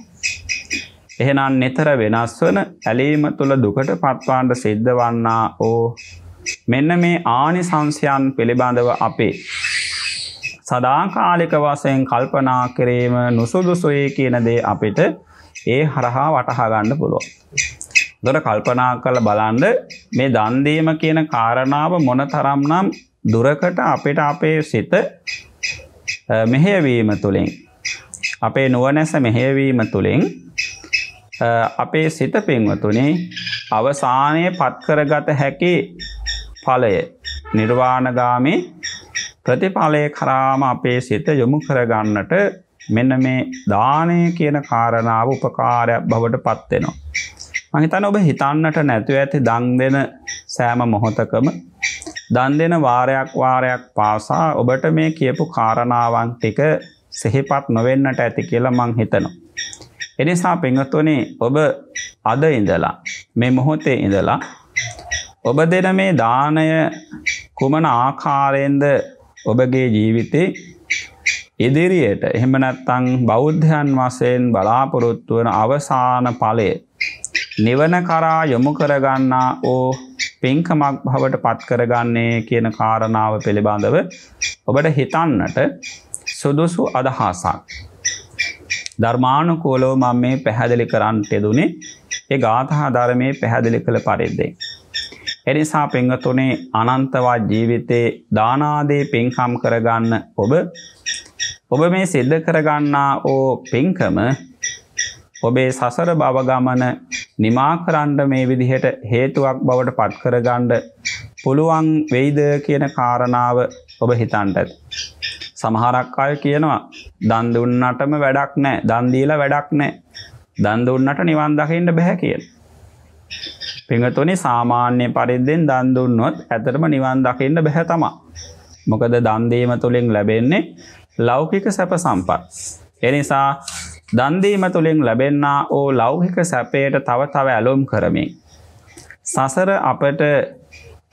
එහෙනම් නිතර වෙනස් වන ඇලීම තුළ දුකට පත්වන්න සිද්ධ වන්නා ඕ මෙන්න මේ ආනිසංශයන් පිළිබඳව අපේ සදාකාලික වශයෙන් කල්පනා කිරීම නුසුදුසුයි කියන දේ අපිට ඒ හරහා වටහා ගන්න පුළුවන්. දොර කල්පනා කළ බලන්න මේ දන් දීම කියන කාරණාව මොනතරම්නම් දුරකට අපිට අපේ සිත මෙහෙයවීම තුළින් අපේ නුවණැස මෙහෙයවීම තුළින් අපේ සිත පින්වතුනි අවසානයේ පත් කරගත හැකි ඵලය නිර්වාණගාමී ප්‍රතිඵලය කරාම අපේ සිත යොමු කරගන්නට මෙන්න මේ දානය කියන කාරණාව උපකාරයක් බවට පත්වෙනවා. මහිතන ඔබ හිතන්නට නැතුව ඇති දං දෙන සෑම මොහොතකම දන් දෙන වාරයක් වාරයක් පාසා ඔබට මේ කියපු කාරණාවන් ටික සිහිපත් නොවෙන්නට ඇති කියලා මං හිතනවා. එනිසා පිංහතුනි ඔබ අද ඉඳලා මේ මොහොතේ ඉඳලා ඔබ දෙන මේ දානය කුමන ආකාරයෙන්ද ඔබගේ ජීවිතේ ඉදිරියට එහෙම නැත්නම් බෞද්ධයන් වශයෙන් බලාපොරොත්තු වන අවසාන ඵලය නිවන කරා යොමු කරගන්නා ඕ පින්කමක් භවට පත් කරගන්නේ කියන කාරණාව පිළිබඳව ඔබට හිතන්නට සුදුසු අදහසක් ධර්මානුකූලව මම මේ පැහැදිලි කරන්නට යෙදුනේ ඒ ගාථා ධර්මයේ පැහැදිලි කළ පරිද්දේ එනිසා පෙන්වතුනේ අනන්තවත් ජීවිතේ දානාදී පින්කම් කරගන්න ඔබ ඔබ මේ සිද්ධ කරගන්නා ඕ පින්කම ඔබේ සසර බව ගමන නිමා කරන්න මේ විදිහට හේතුවක් බවට පත් කරගන්න පුළුවන් වෙයිද කියන කාරණාව ඔබ හිතන්නද සමහරක් අය කියනවා දන් දුන්නටම වැඩක් නැහැ දන් දීලා වැඩක් නැහැ දන් දුන්නට නිවන් දකින්න බෑ කියලා පිඟතුනි සාමාන්‍ය පරිද්දෙන් දන් දුන්නොත් ඇතරම නිවන් දකින්න බැහැ තමා. මොකද දන්දීම තුළින් ලැබෙන්නේ ලෞකික සැප සම්පත්. එනිසා දන්දීම තුළින් ලැබෙන්න්නා ඕ ලෞහික සැපයට තව තව ඇලුම් කරමින්. සසර අපට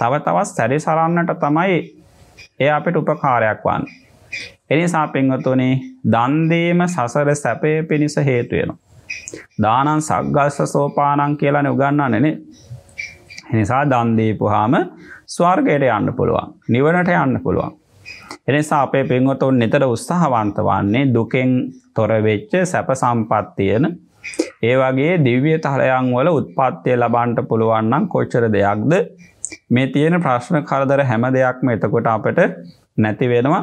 තව තවත් සැරි සරන්නට තමයි එය අපිට උපකාරයක් වන්. එනිසා පංහතුනේ දන්දීම සසර සැපය පිණිස හේතුවෙන. දානන් සක්ගස්ස සෝපානන් කියලන උගන්නන්නනේ එනිසා දන්දීපුහාම ස්වර්ගයට යන්න පුළුවන් නිවනට යන්න පුළුවන්. එනිසා අපේ පින්වතුන් නිතර උත්සාහවන්ත වන්නේ දුකෙන් තොරවෙච්ච සැප සම්පත්තියන ඒ වගේ දිව්‍ය තහලයන් වල උත්පත්තිය ලබන්ට පුළුවන්නම් කොච්චර දෙයක්ද මේ තියෙන ප්‍රශ්න කරදර හැම දෙයක්ම එතකොට අපට නැතිවෙනවා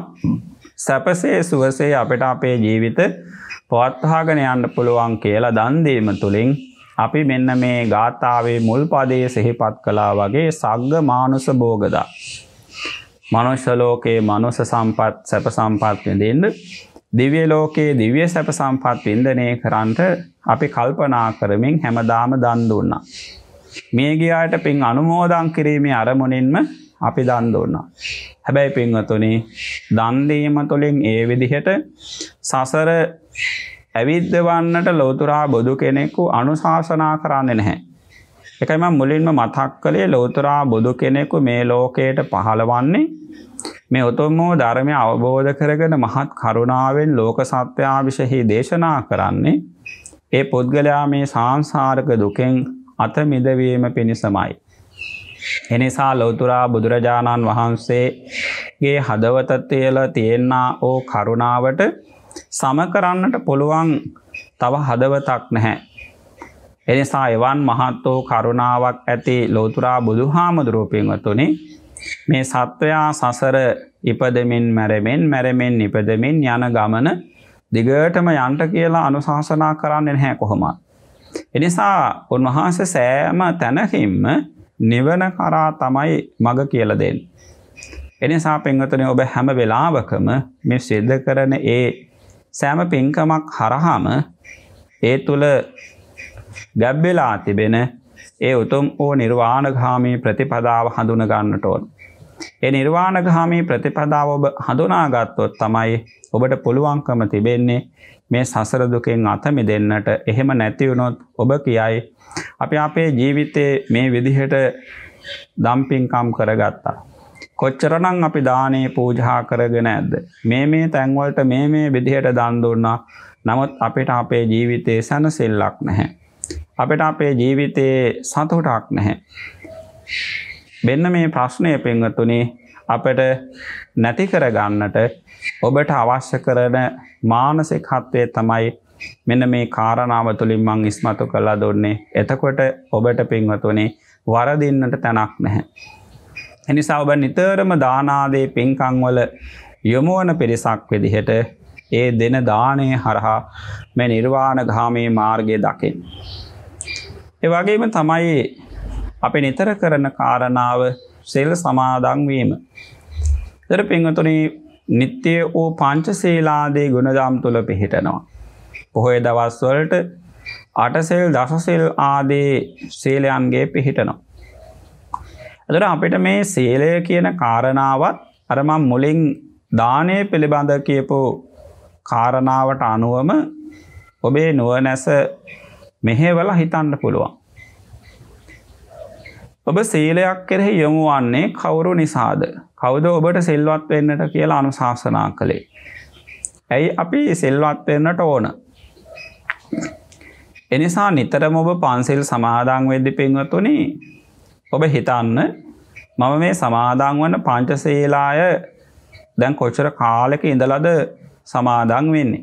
සැපසේ සුවසේ අපට අපේ ජීවිත පවත්හාගෙන යන්න පුළුවන් කියලා දන්දීම තුළින් අපි මෙන්න මේ ගාථාවේ මුල් පදයේ සිහිපත් කළා වගේ සග්ග මානුස භෝගදා. මනුෂ්‍ය ලෝකයේ මනුෂ්‍ය සම්පත් සැප සම්පත් විඳින්න දිව්‍ය ලෝකයේ දිව්‍ය සැප සම්පත් වින්දනය කරන්ට අපි කල්පනා කරමින් හැමදාම දන් දුන්නා. මේ ගියාට පින් අනුමෝදන් කිරීමේ අරමුණින්ම අපි දන් දුන්නා. හැබැයි පින්වතුනි දන් දීම තුළින් ඒ විදිහට සසර ඇවිද්දවන්නට ලෝතුරා බුදු කෙනෙකු අනුශාසනා කරන්නේ නැහැ. එකයි මම මුලින්ම මතක් කළේ ලෝතුරා බුදු කෙනෙකු මේ ලෝකයට පහළවන්නේ මේ උතුම් වූ ධර්මය අවබෝධ කරගෙන මහත් කරුණාවෙන් ලෝක සත්‍යාවිෂෙහි දේශනා කරන්නේ ඒ පුද්ගලයා මේ සාංසාරක දුකෙන් අත මිදවීම පිණිසමයි. එනිසා ලෞතුරා බුදුරජාණන් වහන්සේගේ හදවත තියලා තියෙනා ඕ කරුණාවට සම කරන්නට පුළුවන් තව හදවතක් නැහැ. එනිසා එවන් මහත්තෝ කරුණාවක් ඇති ලෝතුරා බුදු හාමුදුරෝපින්වතුනි මේ සත්වයා සසර ඉපදමින් මැරමෙන් මැරමෙන් ඉපදමින් යන ගමන දිගටම යන්ට කියලා අනුශාසනා කරන්න නැහැ කොහොමත්. එනිසා උන්වහන්සේ සෑම තැනකින්ම නිවන කරා තමයි මඟ කියලා දෙන්නේ. එනිසා පෙන්වතුනි ඔබ හැම වෙලාවකම මේ සිද්ධ කරන ඒ සෑම පින්කමක් හරහාම ඒ තුළ ගැබ්වෙලා තිබෙන ඒ උතුම් වූ නිර්වාණගාමී ප්‍රතිපදාව හඳුනගන්නට ඕන. ඒ නිර්වාණගාමී ප්‍රතිපදාව ඔබ හඳුනාගත්තොත් තමයි ඔබට පුළුවන්කම තිබෙන්නේ මේ සසර දුකෙන් අත මිදෙන්නට එහෙම නැති වුණොත් ඔබ කියයි අපි අපේ ජීවිතේ මේ විදිහට දම්පින්කම් කරගත්තා. කොච්චරනම් අපි දානේ පූජා කරගෙන ඇද්ද මේ මේ තැන්වලට මේ මේ විදිහට දන් දුන්නා නමුත් අපිට අපේ ජීවිතේ සැනසෙල්ලක් නැහැ අපිට අපේ ජීවිතේ සතුටක් නැහැ මෙන්න මේ ප්‍රශ්නය පින්වතුනි අපට නැති කරගන්නට ඔබට අවශ්‍ය කරන මානසික හත්වය තමයි මෙන්න මේ කාරණාව තුළින් මං ඉස්මතු කළා දුන්නේ එතකොට ඔබට පින්වතුනි වරදින්නට තැනක් නැහැ එනිසා ඔබ නිතරම දානාදේ පින්කංවල යොමුවන පිරිසක් විදිහට ඒ දෙන දානය හරහා මෙ නිර්වාණ ගාමේ මාර්ගය දකිින්. ඒ වගේම තමයි අපි නිතර කරන කාරණාව සෙල් සමාදංවීම. තර පිංහතුනි නිත්‍යය වූ පංචසේලාදේ ගුණදම් තුළ පිහිටනවා. පොහොය දවස්වලට අටසෙල් දසසෙල් ආදේ සේලයන්ගේ පිහිටනවා. ඇතට අපිට මේ සේලය කියන කාරණාවත් අරමම් මුලින් දානය පිළිබඳ කියපු කාරණාවට අනුවම ඔබේ නුවනැස මෙහෙවල හිතන්න පුළුවන්. ඔබ සීලයක් කෙරෙහි යොමු වන්නේ කවුරු නිසාද කවුද ඔබට සිල්වත් වෙන්නට කියලා අනුශාසනා කළේ. ඇයි අපි සිල්වත් වෙන්නට ඕන. එනිසා නිතරම ඔබ පන්සිල් සමාදාං වෙද්දි පින්වතුනි ඔබ හිතන්න මම මේ සමාදං වන පංචසේලාය දැන් කොච්චර කාලෙක ඉඳලද සමාදං වෙන්නේ.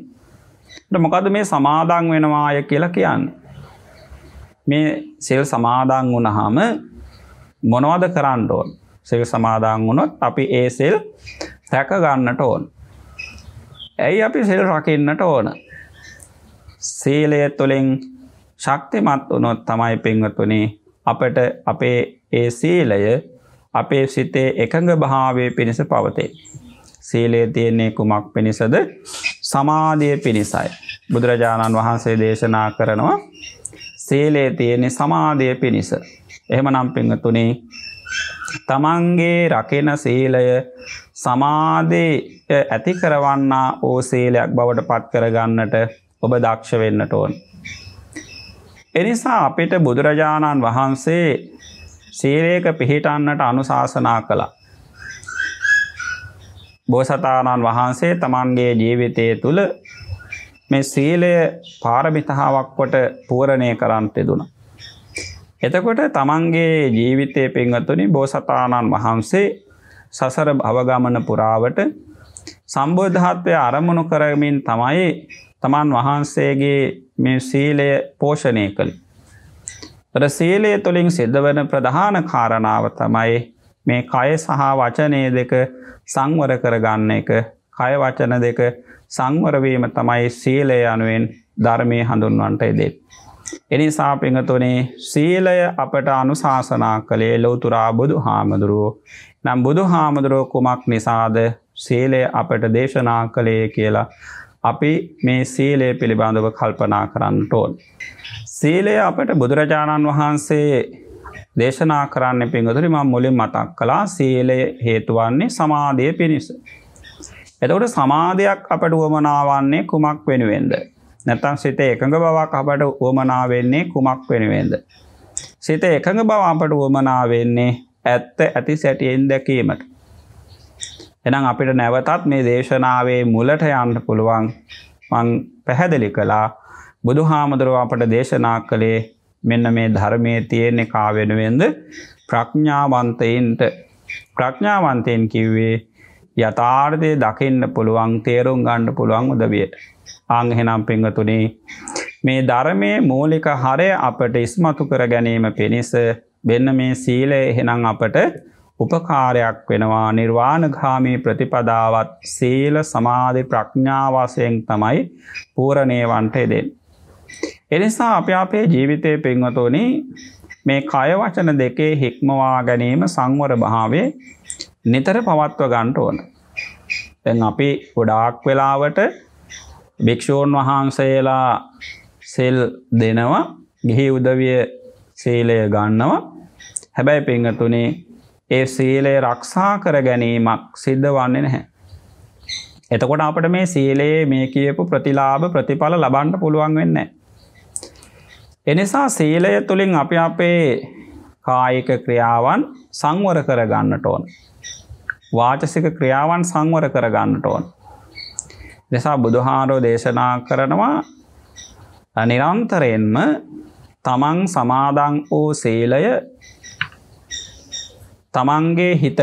මොකද මේ සමාදං වෙනවාය කියලා කියන්න. මේ සෙල් සමාදං වුණහම මොනවද කරන්න ඕන් සෙල් සමාදං වුණොත් අපි ඒ සෙල් රැක ගන්නට ඕන්. ඇයි අපි සෙල් රකින්නට ඕන. සීලය තුළින් ශක්තිමත් වනොත් තමයි පෙන්වතුනේ අපට අපේ ඒ සීලය අපේ සිතේ එකඟ භාවය පිණිස පවතේ. සීලේ තියෙන්නේ කුමක් පිණිසද සමාධිය පිණිසයි. බුදුරජාණන් වහන්සේ දේශනා කරනවා සීලේ තියෙන්නේ සමාධිය පිණිස. එහෙමනම් පින්තුනේ තමන්ගේ රකින සීලය සමාධේ ඇති කරවන්නා ඕ සීලයක් බවට පත් කරගන්නට ඔබ දක්ෂ වෙන්නට ඕන. එනිසා අපිට බුදුරජාණන් වහන්සේ සීරේක පිහිටන්නට අනුශාසනා කළා. බෝසතාණන් වහන්සේ තමන්ගේ ජීවිතය තුළ මේ සීලය පාරමිතහාවක් කොට පූරණය කරන්ට දුන. එතකොට තමන්ගේ ජීවිතය පංගතුනි බෝසතාණන් වහන්සේ සසර භවගමන පුරාවට සම්බෝධහත්වය අරමුණු කරමින් තමයි තමන් වහන්සේගේ මේ සීලය පෝෂණය කළි. තර සීලය තුළින් සිද්ධවන ප්‍රධාන කාරණාව තමයි මේ කය සහ වචනය දෙක සංවර කරගන්න එක කය වචන දෙක සංවරවීම තමයි සීලය අනුවෙන් ධර්මය හඳුන්වන්ට එදේ. එනිසා පිඟතුනේ සීලය අපට අනුශාසනා කළේ ලොවතුරා බුදු හාමුදුරුවෝ නම් බුදු හාමුදුරුවෝ කුමක් නිසාද සීලය අපට දේශනා කළේ කියලා අපි මේ සීලය පිළිබඳව කල්පනා කරන්නට ඕන්. සීලය අපට බුදුරජාණන් වහන්සේ දේශනා කරන්න පිංගතුරිම මුලින් මතක් කලා සීලය හේතුවන්නේ සමාධය පිණිස. එතකට සමාධයක් අපට වුවමනාවන්නේ කුමක් වෙනුවෙන්ද. නැතන් සිත එකඟ බවක් අපට වුවමනාවෙන්නේ කුමක් වෙනුවෙන්ද. සිත එකඟ බව අපට වුවමනාවෙන්නේ ඇත්ත ඇති සැටියෙන් දැකීමට. එනම් අපිට නැවතත් මේ දේශනාවේ මුලට යන්න පුළුවන් මං පැහැදිලි කළා බුදු හාමුදුරුව අපට දේශනා කළේ මෙන්න මේ ධර්මය තියෙන්නේ කා වෙනුවෙන්ද ප්‍රඥාවන්තයින්ට ප්‍රඥාවන්තයෙන් කිව්වේ යථාර්ථය දකින්න පුළුවන් තේරුම් ගණ්ඩ පුළුවන් උදවියට ආං එහෙනම් පංගතුනේ මේ ධර්මය මූලික හරය අපට ඉස්මතු කර ගැනීම පිණිස වෙන්න මේ සීලය එහෙනම් අපට උපකාරයක් වෙනවා නිර්වාණගාමී ප්‍රතිපදාවත් සීල සමාධි ප්‍රඥාවාසයෙන් තමයි පූරණේවන්ට එදෙන්. එනිසා අප අපේ ජීවිතය පෙන්වතුනි මේ කය වචන දෙකේ හික්මවා ගැනීම සංවර භාවේ නිතර පවත්ව ගන්නට ඕන. දැන් අපි ගොඩාක් වෙලාවට භික්ෂූන් වහන්සේලා සෙල් දෙනවා ගිහි උදවිය සීලය ගන්නවා. හැබැයි පින්වතුනි ඒ සීලය රක්ෂා කර ගැනීමක් සිද්ධ වන්නේ නැහැ. එතකොට අපට මේ සීලයේ මේ කියපු ප්‍රතිලාභ ප්‍රතිඵල ලබන්ට පුළුවන් වෙන්න. එනිසා සීලය තුළින් අපි අපේ කායික ක්‍රියාවන් සංවර කරගන්නට ඕන. වාචසික ක්‍රියාවන් සංවර කරගන්නට ඕන. නිසා බුදුහාරෝ දේශනා කරනවා නිරන්තරයෙන්ම තමන් සමාදං වූ සීලය තමන්ගේ හිතට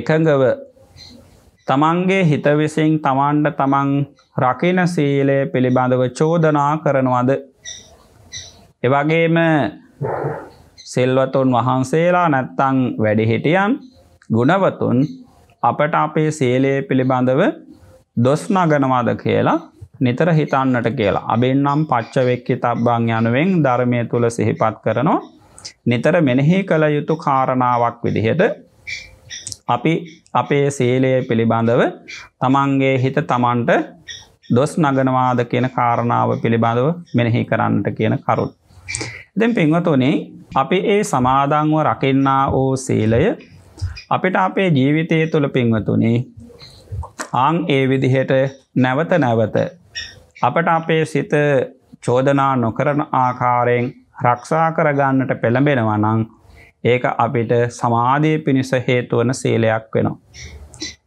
එකඟව තමන්ගේ හිත විසින් තමන්ට තමන් රකින සීලය පිළිබඳව චෝදනා කරනවද එවගේම සෙල්වතුන් වහන්සේලා නැත්තං වැඩිහිටියන් ගුණවතුන් අපට අපේ සේලයේ පිළිබඳව දොස්නගනවාද කියලා නිතර හිතන්නට කියලා අබෙන්නම් පච්චවෙක්කි තබ්බං යනුවෙන් ධර්මය තුළ සිහිපත් කරනවා නිතර මෙනෙහි කළ යුතු කාරණාවක් විදිහට අපි අපේ සේලය පිළිබඳව තමන්ගේ හිත තමන්ට දොස් නගනවාද කියන කාරණාව පිළිබඳව මෙනෙහි කරන්නට කියන කරුත්. දෙැන් පින්වතුනේ අපි ඒ සමාදංව රකින්නා ඕ සේලය අපිට අපේ ජීවිතය තුළ පින්වතුනේ ආං ඒ විදිහට නැවත නැවත අපට අපේ සිත චෝදනා නොකරන ආකාරයෙන් රක්ෂා කරගන්නට පෙළඹෙනවා නං ඒක අපිට සමාධය පිණිස හේතුවන සේලයක් වෙනවා.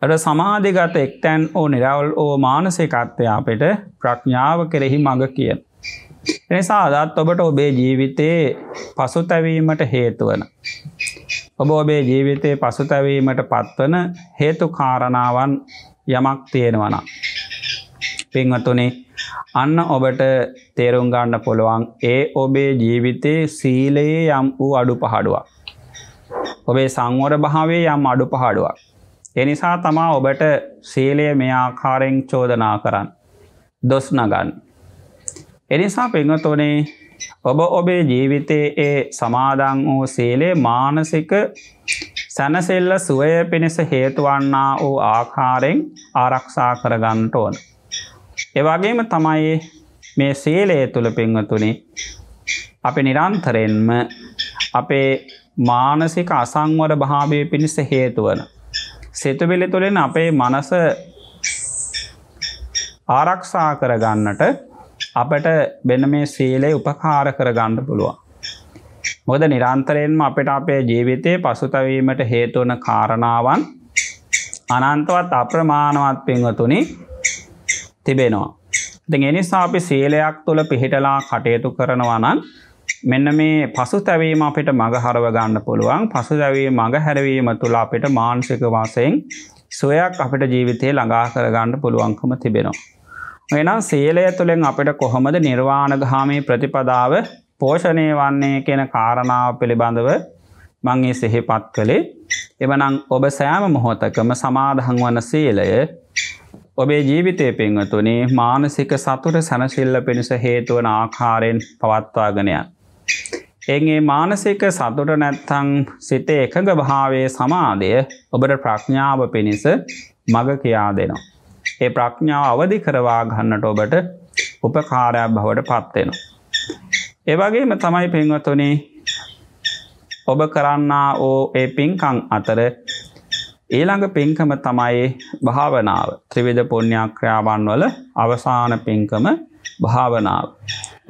ඇට සමාධිගත එක්තැන් ඕ නිරවල් ඕ මානසිකත්වය අපට ප්‍රඥාව කෙරෙහි මඟ කියන. එනිසා අදත් ඔබට ඔබේ ජීවිතයේ පසුතැවීමට හේතුවන. ඔබ ඔබේ ජීවිතයේ පසුතැවීමට පත්වන හේතු කාරණාවන් යමක් තියෙනවන. පිංවතුනේ අන්න ඔබට තේරුම් ගන්න පුළුවන් ඒ ඔබේ ජීවිතයේ සීලයේ යම් වූ අඩු පහඩුවක්. ඔබේ සංවර භාවේ යම් අඩු පහඩුවක්. එනිසා තමා ඔබට සීලය මේ ආකාරයෙන් චෝදනා කරන්න. දොස් නගන්න. එනිසා පෙන්වතුනේ ඔබ ඔබේ ජීවිතයේ ඒ සමාදං වූ සීලේ මානසික සැනසෙල්ල සුවය පිණිස හේතුවන්නා වූ ආකාරයෙන් ආරක්ෂා කරගන්නට ඕන. එවගේම තමයි මේ සේලය තුළ පින්වතුනි අප නිරන්තරෙන්ම අපේ මානසික අසංවර භාවය පිණිස හේතුවන. සිතුවිලි තුළෙන් අපේ මනස ආරක්ෂා කරගන්නට අපට වෙන මේ සීලේ උපකාර කරගන්න පුළුවන්. මොද නිරන්තරයෙන්ම අපිට අපේ ජීවිතය පසුතවීමට හේතුවන කාරණාවන් අනන්තවත් අප්‍රමාණවත් පින්වතුනි තිබෙනවා. ඉතින් ඒ නිසා අපි සීලයක් තුළ පිහිටලා කටයුතු කරනවා නම් මෙන්න මේ පසුතැවීම අපිට මගහරව ගන්න පුළුවන්. පසුතැවීම මගහැරවීම තුළ අපිට මානසික වශයෙන් සුවයක් අපිට ජීවිතේ ළඟා කරගන්න පුළුවන්කම තිබෙනවා. එහෙනම් සීලය තුළින් අපිට කොහොමද නිර්වාණගාමී ප්‍රතිපදාව පෝෂණය වන්නේ කියන කාරණාව පිළිබඳව මං ඒ සිහිපත් කළේ එවනම් ඔබ සෑම මොහොතකම සමාදහන් වන සීලය ඔබේ ජීවිතය පෙන්වතුනි මානසික සතුට සැනසිල්ල පිණිස හේතුවන ආකාරයෙන් පවත්වාගෙනයන්. එගේ මානසික සතුට නැත්තං සිත එකඟ භාවේ සමාධය ඔබට ප්‍රඥාව පිණිස මග කියා දෙනවා. ඒ ප්‍රඥාව අවධි කරවා ගන්නට ඔබට උපකාරයක් බවට පත්වෙනවා. ඒවගේම තමයි පෙන්වතුනි ඔබ කරන්නා ඕ ඒ පින්කං අතර ඊළඟ පින්කම තමයි භාවනාව ත්‍රිවිධ පුණ්‍යාක්‍රියාවන් වල අවසාන පින්කම භාවනාව.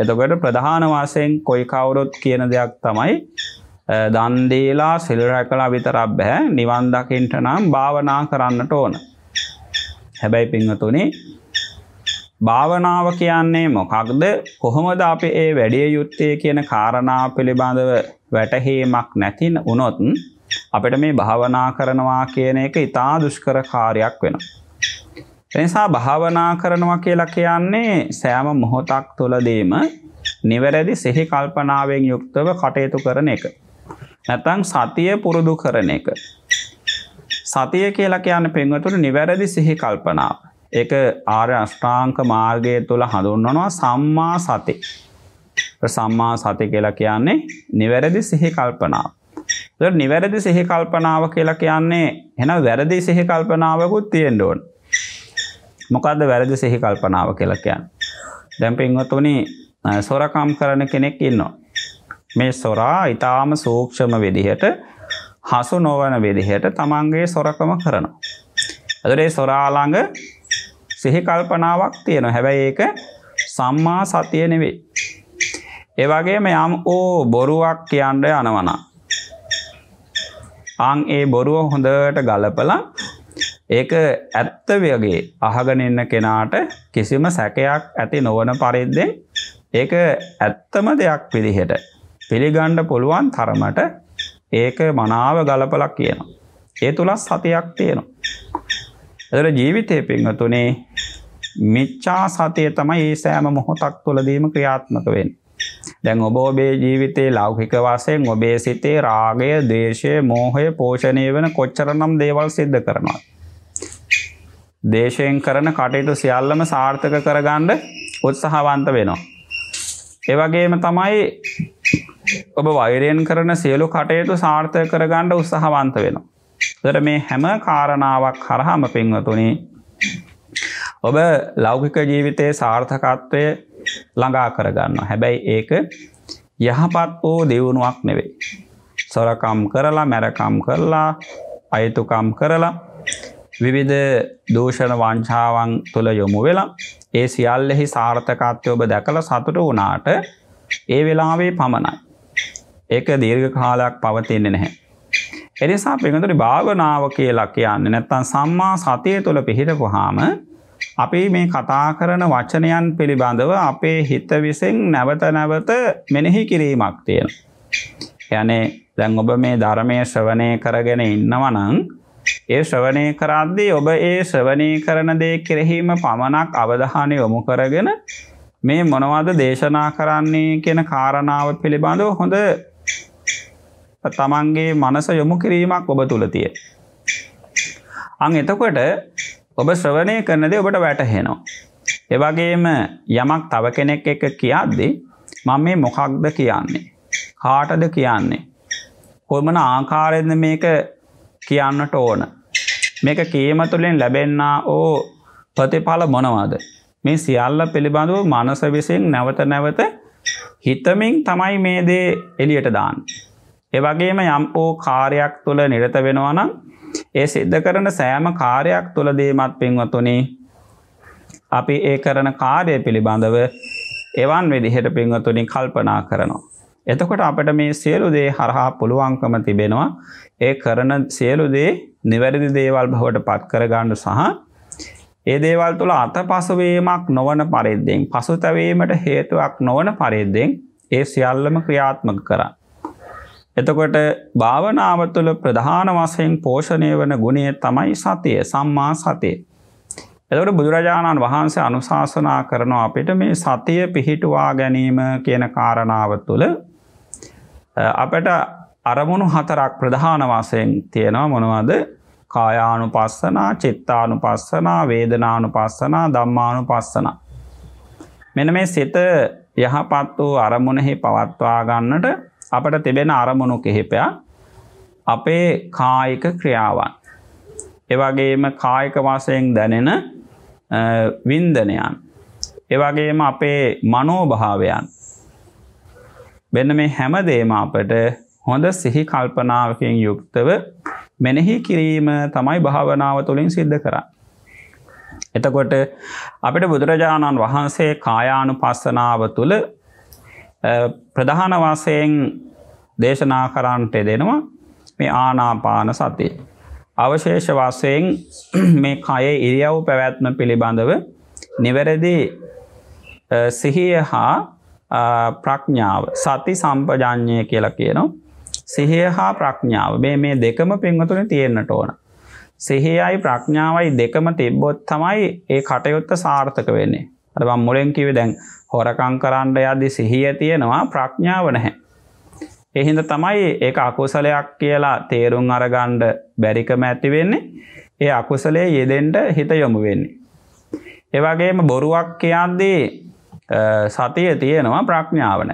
එතකොට ප්‍රධාන වශයෙන් කොයි කවුරුත් කියන දෙයක් තමයි දන් දීලා සිල් රැකලා විතරක් බෑ නිවන් දකින්න නම් භාවනා කරන්නට ඕන. හැබැයි පින්වතුනි භාවනාව කියන්නේ මොකක්ද කොහොමද අපි ඒ වැඩිය යුත්තේ කියන කාරණා පිළිබඳව වැටහීමක් නැතින වුණොත් අපිට මේ භාවනා කරනවා කියන එක ඉතා දුෂ්කර කාර්යක් වෙනවා. එනිසා භාවනා කරනවා කියලා කියන්නේ සෑම මොහොතක් තුළදීම නිවැරදි සිහි කල්පනාවෙන් යුක්තව කටයුතු කරන එක. නැතන් සතිය පුරුදු කරන එක. සතිය කියලා කියන පෙන්වතුට නිවැරදි සිහි කල්පනාව. එක ආර අෂ්ටාංක මාර්ගය තුළ හඳුන්වනවා සම්මා සති. සම්මා සති කියලා කියන්නේ නිවැරදි සිහි කල්පනාව. එතකොට නිවැරදි සිහි කල්පනාව කියලා කියන්නේ එහෙනම් වැරදි සිහි කල්පනාවකුත් තියෙන්න ඕන. මොකද්ද වැරදි සිහි කල්පනාව කියලා කියන්නේ? දැන් පින්වතුනි සොරකම් කරන කෙනෙක් ඉන්නවා. මේ සොරා ඊටාම සූක්ෂම විදිහට හසු නොවන විදිහට තමන්ගේ සොරකම කරනවා. එතකොට ඒ සොරා ළඟ සිහි කල්පනාවක් තියෙනවා. හැබැයි ඒක සම්මා සතිය නෙවෙයි. ඒ වගේම යම් ඕ බොරුවක් කියන්න යනවනම් ආං ඒ බොරුව හොඳට ගලපලා ඒක ඇත්ත වගේ අහගෙන ඉන්න කෙනාට කිසිම සැකයක් ඇති නොවන පරිද්දෙන් ඒක ඇත්තම දෙයක් පිළිහෙට පිළිගණ්ඩ පුළුවන් තරමට ඒක මනාව ගලපලක් කියන. ඒ තුළස් සතියක් තියෙනවා. එතර ජීවිතය පිංහතුනේ මිච්චා සතිය තමයි ඒ සෑම මොහොතක් තුළදීම ක්‍රියාත්මක වෙන්නේ. දැන් ඔබ ඔබේ ජීවිතේ ලෞකික වශයෙන් ඔබේ සිතේ රාගය, දේශය, මෝහය පෝෂණය වෙන කොච්චරනම් දේවල් සිද්ධ කරනවද? දේශයෙන් කරන කටයුතු සියල්ලම සාර්ථක කරගන්න උත්සාහවන්ත වෙනවා. ඒ වගේම තමයි ඔබ වෛරයෙන් කරන සියලු කටයුතු සාර්ථක කරගන්න උත්සාහවන්ත වෙනවා. ඒතර මේ හැම කාරණාවක් හරහාම පින්වතුනි ඔබ ලෞකික ජීවිතයේ සාර්ථකත්වය ළඟා කරගන්න. හැබැයි ඒක යහපත් වූ දෙවුණුවක් නෙවෙයි. සොරකම් කරලා මැරකම් කරලා අයතුකම් කරලා විවිධ දූෂණ වංචාවන් තුළ යොමු වෙලා ඒ සියල්ලෙහි සාර්ථකත්වය ඔබ දැකළ සතුට වනාට ඒ වෙලාවේ පමණයි. ඒක දීර්ඝ කාලයක් පවතින්නේ නැහැ. එනිසා පිඟඳුරි භාවනාව කියලා කියන්නේ නැත්තම් සම්මා සතිය තුළ පිහිටපුවාම අපි මේ කතා කරන වචනයන් පිළිබඳව අපේ හිත විසින් නැවත නැවත මෙනෙහි කිරීමක් තියෙන. යනේ දැන් ඔබ මේ ධර්මය ශ්‍රවණය කරගෙන ඉන්නවනං ඒ ශ්‍රවණය කරද්දී ඔබ ඒ ශ්‍රවණය කරන දේ කෙරෙහිම පමණක් අවධානය යොමු කරගෙන මේ මොනවද දේශනා කරන්නේ කියන කාරණාව පිළිබඳව හොඳ තමන්ගේ මනස යොමු කිරීමක් ඔබ තුළ තිය. අං එතකොට ඔබ ශ්‍රවණය කරනද ඔබට වැටහෙනවා. එවගේම යමක් තව කෙනෙක් එක කියද්දී මම මේ මොකක්ද කියන්නේ. කාටද කියන්නේ. කොමන ආකාරයද මේක කියන්නට ඕන. මේක කීම තුළින් ලැබෙන්න්නා ඕ ප්‍රතිඵල මොනවාද. මේ සියල්ල පිළිබඳව මනස විසින් නැවත නැවත හිතමින් තමයි මේ දේ එලියට දාන්න. එවගේම යම් ඕ කාරයක් තුළ නිරත වෙනවනම් ඒ සිද්ධ කරන සෑම කාරයක් තුළදීමත් පින්වතුනි අපි ඒ කරන කාරය පිළිබඳව එවන් විදිහට පින්වතුනින් කල්පනා කරනවා. එතකොට අපට මේ සියලු දේ හරහා පුළුවන්කම තිබෙනවා ඒ කරන සියලු දේ නිවැරදි දේවල් බවට පත් කරගන්න සහ ඒ දේවල් තුළ අත පසුවීමක් නොවන පරිද්දෙන් පසුතැවීමට හේතුවක් නොවන පරිද්දෙන් ඒ සියල්ලම ක්‍රියාත්මක කරන්න. එතකොට භාවනාව තුළ ප්‍රධාන වශයෙන් පෝෂණය වන ගුණය තමයි සතිය සම්මා සතිය. එතකොට බුදුරජාණන් වහන්සේ අනුශාසනා කරන අපිට මේ සතිය පිහිටුවා ගැනීම කියන කාරණාව තුළ අපට අරමුණු හතරක් ප්‍රධාන වශයෙන් තියෙනවා මොනවද? කායානු පස්සනා, චිත්තානු පස්සනා, වේදනානු පස්සනා, දම්මානු පස්සනා. මෙන මේ සිත යහපත් වූ අරමුණෙහි පවත්වා ගන්නට අපට තිබෙන අරමුණු කිහිපයක් අපේ කායික ක්‍රියාවන්. එවගේම කායික වසයෙන් දැනෙන වින්දනයන්. එවගේම අපේ මනෝභාවයන්. වෙන මේ හැමදේම අපට හොඳ සිහි කල්පනාවකින් යුක්තව මෙනෙහි කිරීම තමයි භාවනාව තුළින් සිද්ධ කරා. එතකොට අපිට බුදුරජාණන් වහන්සේ කායානු පස්සනාව තුළ ප්‍රධාන වශයෙන් දේශනා කරන්නට දෙනවා මේ ආනාපාන සතිය. අවශේෂ වශයෙන් මේ කයේ ඉරියව් පැවැත්ම පිළිබඳව නිවැරදි සිහිය හා ප්‍රඥාව සති සම්පජාඤ්ඤය කියලා කියනවා. සිහිය හා ප්‍රඥාව මේ මේ දෙකම පින්වතුනි තියෙන්නට ඕන. සිහියයි ප්‍රඥාවයි දෙකම තිබ්බොත් තමයි ඒ කටයුත්ත සාර්ථක වෙන්නේ. අර මම මුලින් කිව්වේ දැන් හොරකං කරන්න යදදි සිහිය තියෙනවා ප්‍රඥාව නැහැ. එහින්ද තමයි ඒ අකුසලයක් කියලා තේරුම් අරගණ්ඩ බැරිකම ඇතිවෙන්නේ ඒ අකුසලේ යෙදෙන්ට හිත යොමු වෙන්නේ. එවගේම බොරුවක් කියද්දී සතිය තියෙනවා ප්‍රඥාවන.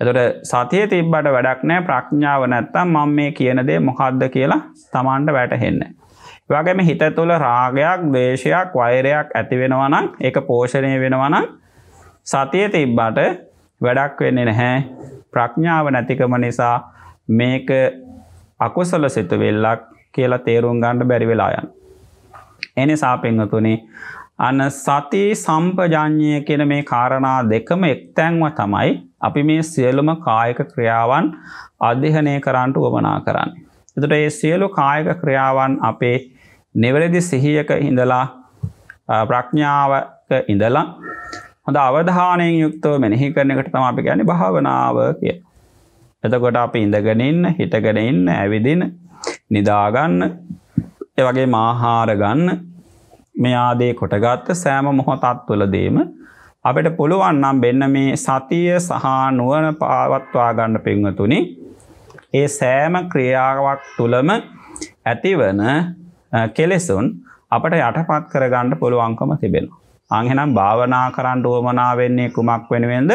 එතට සතිය තිබ්බට වැඩක් නෑ ප්‍රඥාව නැත්තම් මං මේ කියන දේ මොකක්ද කියලා තමන්ට වැටහෙන්න. වගේම හිත තුළ රාගයක් දේශයක් වෛරයක් ඇතිවෙනවනම් එක පෝෂණය වෙනවනම් සතිය තිබ්බට වැඩක් වෙන්නේ නැහැ ප්‍රඥාව නැතිකම නිසා මේක අකුසල සිතුවිල්ලක් කියලා තේරුම් ගන්න බැරි වෙලා යන. එනිසා පින්වතුනි අන සති සම්පජඤ්ඤය කියන මේ காரணා දෙකම එක්තැන්ව තමයි අපි මේ සියලුම කායික ක්‍රියාවන් අධ්‍යයනය කරන්නට උවමනා කරන්නේ. එතකොට මේ සියලු කායික ක්‍රියාවන් අපේ නිවැරදි සිහියක ඉඳලා ප්‍රඥාවක ඉඳලා හොඳ අවධානයෙන් යුක්තව මෙනෙහි කරනකට තම අපි ගැන භාවනාව කිය. එතකොට අපි ඉඳගෙන ඉන්න හිටගෙන ඉන්න ඇවිදින නිදාගන්න එවගේ මාහාර ගන්න මේ ආදේ කොටගත්ත සෑම මොහොතත් තුළදීම අපිට පුළුවන් නම් වෙන්න මේ සතිය සහ නුවණ පාවත්වා ගන්න පින්වතුනි ඒ සෑම ක්‍රියාවක් තුළම ඇතිවන කෙලෙසුන් අපට යටපත් කරගන්න පුළුවන්කම තිබෙනවා අංහෙනම් භාවනා කරන්න ඩුවමනා වෙන්නේ කුමක් වෙනුවෙන්ද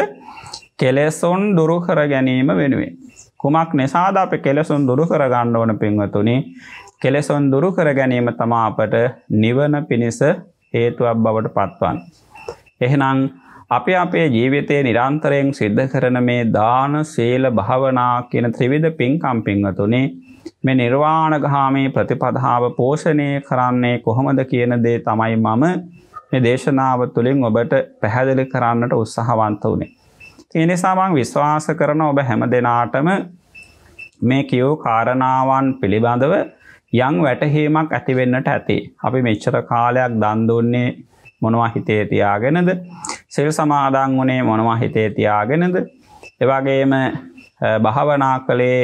කෙලෙසොන් දුරු කර ගැනීම වෙනුවෙන්. කුමක් නිසාද අප කෙලෙසුන් දුරු කරගන්න ඕන පින්වතුනි කෙලෙසොන් දුරු කර ගැනීම තමා අපට නිවන පිණිස හේතුවක් බවට පත්වන්. එහෙනම් අපි අපේ ජීවිතයේ නිරන්තරයෙන් සිද්ධ කරන මේ දාන සීල භාවනා කියන ත්‍රිවිධ පින්කම් පින්වතුනි මේ නිර්වාණ ගාමී ප්‍රතිපදාව පෝෂණය කරන්නේ කොහොමද කියන දේ තමයි මම මේ දේශනාව තුළින් ඔබට පැහැදිලි කරන්නට උත්සාහවන්ත වුණේ. ඒ නිසා මම විශ්වාස කරන ඔබ හැම දෙනාටම මේ කියෝ කාරණාවන් පිළිබඳව යම් වැටහීමක් ඇති වෙන්නට ඇති. අපි මෙච්චර කාලයක් දන් දුන්නේ මොනවා හිතේ තියාගෙනද? සිල් සමාදන් වුණේ මොනවා හිතේ තියාගෙනද? ඒ වගේම භාවනා කළේ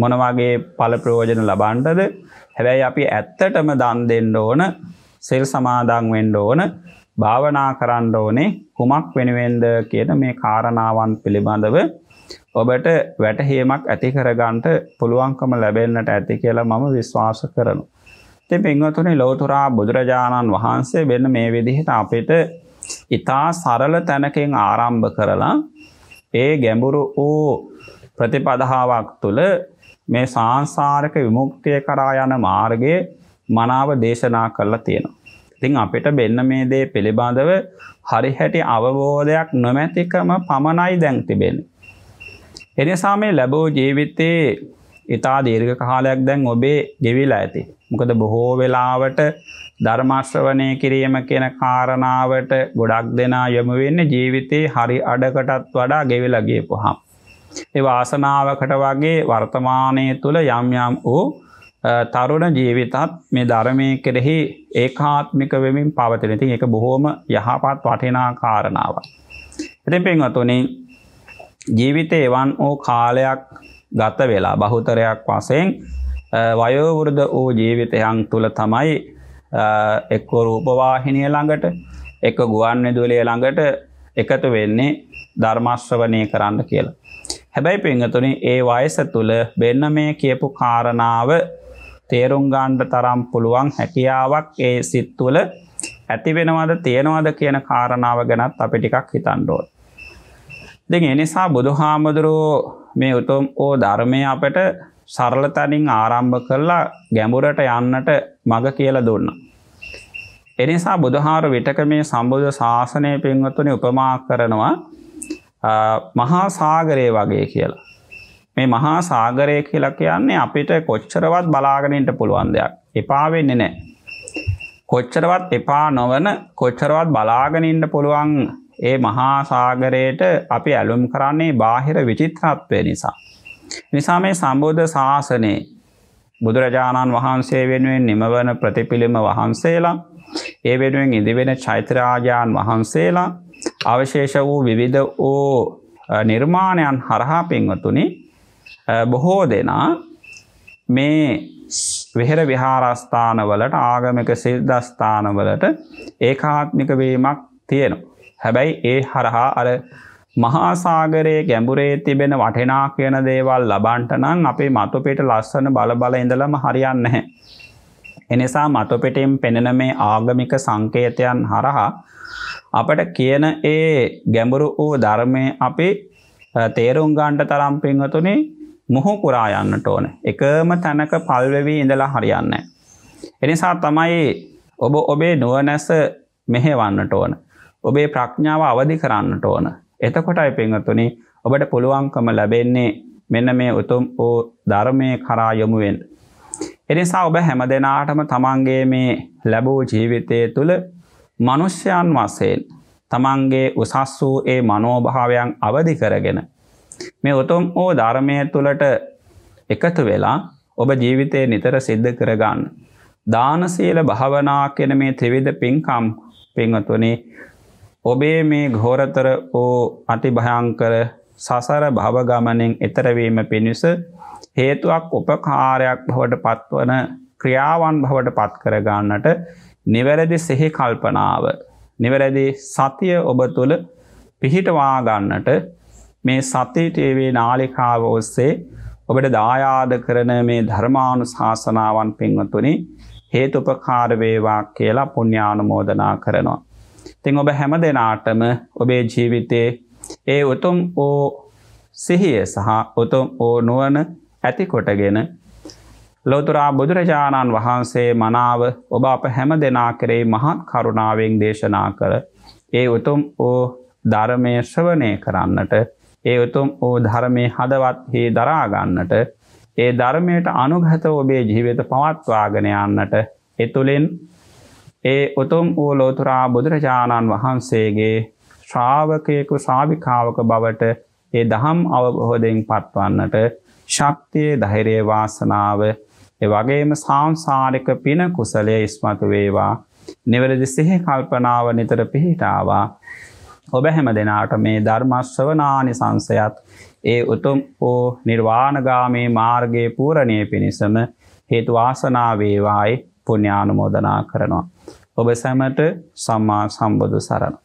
මොන වගේ ඵල ප්‍රයෝජන ලබන්නද? හැබැයි අපි ඇත්තටම දන් දෙන්න ඕන සෙල් සමාදන් වෙන්න ඕන භාවනා කරන්න ඕනේ කුමක් වෙනුවෙන්ද කියන මේ කාරණාවන් පිළිබඳව ඔබට වැටහීමක් ඇති කරගන්නට පුළුවන්කම ලැබෙන්නට ඇති කියලා මම විශ්වාස කරනවා. ඉතින් පින්වතුනි ලෞතරා බුදුරජාණන් වහන්සේ වෙන මේ විදිහට අපිට ඊතා සරල තැනකින් ආරම්භ කරලා ඒ ගැඹුරු වූ ප්‍රතිපදාවක් තුළ මේ සාංශාරික විමුක්තිය කරා යන මාර්ගයේ මනාව දේශනා කරලා තියෙනවා. ඉතින් අපිට බෙන්න මේ දේ පිළිබඳව හරි හැටි අවබෝධයක් නොමැතිකම පමණයි දැන් තිබෙන. එනිසා මේ ලැබෝ ජීවිතයේ ඉතා දීර්ඝ කාලයක් දැන් ඔබේ ගෙවිලා ඇති. මොකද බොහෝ වෙලාවට ධර්මාශ්‍රවනය කිරීම කියන කාරණාවට ගොඩක් දෙනා යොමු වෙන්නේ ජීවිතේ හරි අඩකටත් වඩා ගෙවිලා ගියපුවාම. ඒ වාසනාවකට වගේ වර්තමානයේ තුල යම් යම් වූ තරුණ ජීවිතත් මේ ධර්මය කෙරෙහි ඒකාත්මික වෙමින් පවතිනති එක බොහෝම යහපත් වටිනා කාරණාව. එති පෙන්වතුනි ජීවිතේවන් ඕ කාලයක් ගත වෙලා බහුතරයක් වසයෙන් වයෝවෘද වූ ජීවිතයන් තුළ තමයි එක්කෝ රූපවාහිනය ළඟට එක ගුවන් විදුලේ ළඟට එකතු වෙන්නේ ධර්මශ්‍රවනය කරන්න කියලා. හැබැයි පෙන්ගතුනි ඒ වයස තුළ බෙන්න මේ කියපු කාරණාව තේරුම් ගාණ්ඩ තරම් පුළුවන් හැකියාවක් ඒ සිත් තුළ ඇතිවෙනවද තියෙනවාද කියන කාරණාව ගැනත් අපි ටිකක් හිතන්ඩෝල්. දෙ එනිසා බුදු හාමුදුරුවෝ මේ උතුම් ඕ ධර්මය අපට සරලතනින් ආරම්භ කරලා ගැඹුරට යන්නට මඟ කියලා දුන්න. එනිසා බුදුහාර විටක මේ සම්බුධ ශාසනය පින්වතුනි උපමා කරනවා මහා සාගරය වගේ කියලා. මේ මහා සාගරය කියලා කියන්නේ අපිට කොච්චරවත් බලාගෙනට පුළුවන් දෙයක් එපාවෙන්න නෑ. කොච්චරවත් එපා නොවන කොච්චරවත් බලාගෙනින්ට පුළුවන් ඒ මහා සාගරයට අපි ඇලුම් කරන්නේ බාහිර විචිත්‍රත්වය නිසා. නිසා මේ සම්බෝධ ශාසනයේ බුදුරජාණන් වහන්සේ වෙනුවෙන් නිමවන ප්‍රතිපිළිම වහන්සේලා ඒ වෙනුවෙන් ඉදිවෙන චෛත්‍රාජාන් වහන්සේලා අවශේෂ වූ විවිධ වූ නිර්මාණයන් හරහා පින්වතුනි බොහෝ දෙනා මේ වෙහෙර විහාරස්ථානවලට ආගමික සිල්දස්ථානවලට ඒකාත්මික වීමක් තියෙනවා. හැබැයි ඒ හරහා අර මහාසාගරයේ ගැඹුරේ තිබෙන වටිනා කියන දේවල් ලබන්ට නම් අපේ මතුපිට ලස්සන බලබල ඉඳලම හරියන්නේ නැහැ. එනිසා මතුපිටින් පෙනෙන මේ ආගමික සංකේතයන් හරහා අපට කියන ඒ ගැඹුරු වූ ධර්මයේ අපි තේරුම් ගන්නට තරම් පින්වතුනේ මුහු පුරා යන්නට ඕන. එකම තැනක පල්වෙවී ඉඳලා හරියන්න. එනිසා තමයි ඔබ ඔබේ නුවනැස මෙහෙවන්නට ඕන. ඔබේ ප්‍රඥාව අවදි කරන්නට ඕන. එතකොටයි පිංහතුනි ඔබට පුළුවන්කම ලැබෙන්නේ මෙන්න මේ උතුම් වූ ධර්මය කරා යොමුුවෙන්. එනිසා ඔබ හැම දෙනාටම තමන්ගේ මේ ලැබූ ජීවිතය තුළ මනුෂ්‍යයන් වසයෙන් තමන්ගේ උසස් වූ ඒ මනෝභාවයන් අවධි කරගෙන මේ උතුම් වූ ධර්මය තුළට එකතු වෙලා ඔබ ජීවිතය නිතර සිද්ධ කරගන්න. දානසීල භාවනා කෙන මේ ත්‍රවිධ පින්කම් පිංහතුනේ ඔබේ මේ ගෝරතර වූ අතිභයංකර සසර භවගමනෙන් එතරවීම පිණිස හේතුවක් උපකාරයක් බවට පත්වන ක්‍රියාවන් බවට පත් කරගන්නට නිවැරදි සෙහි කල්පනාව නිවැරදි සතිය ඔබ තුළ පිහිටවාගන්නට මේ සතිටේවේ නාලිකාව ඔස්සේ ඔබට දායාද කරන මේ ධර්මානු ශාසනාවන් පෙන්වතුනි හේතුපකාරවේවා කියලා පුුණ්‍යානුමෝදනා කරනවා. තිං ඔබ හැම දෙනාටම ඔබේ ජීවිතේ ඒ උතුම් ඕ සිහිය සහ උතුම් ඕ නුවන ඇතිකොටගෙන ලෝතුරා බුදුරජාණන් වහන්සේ මනාව ඔබ අප හැම දෙනා කරේ මහත් කරුණාවෙන් දේශනා කර ඒ උතුම් ඕ ධර්මය ශ්‍රවනය කරන්නට ඒ උතුම් ඕ ධර්මය හදවත්හි දරාගන්නට ඒ ධර්මයට අනුගත ඔබේ ජීවිත පවත්වාගෙන යන්නට එතුළින් ඒ උතුම් වූ ලෝතුරා බුදුරජාණන් වහන්සේගේ ශ්‍රාවකයකු ශ්‍රාවිකාවක බවට ඒ දහම් අවබෝධයෙන් පත්වන්නට ශක්තිය ධෛරය වාසනාව ඒ වගේම සාංසාරික පින කුසලයේ ඉස්මතු වේවා නිවැරදි සිහි කල්පනාව නිතර පිහිටාවා ඔබ හැම දෙනාට මේ ධර්මශ්‍රවනානි සංසයත් ඒ උතුම් වූ නිර්වාණගාමී මාර්ගයේ පූරණය පිණිසම හේතු වාසනා වේවායි පුණ්‍යානුමෝදනා කරනවා. ඔබ සැමට සම්මා සම්බුදු සරණයි.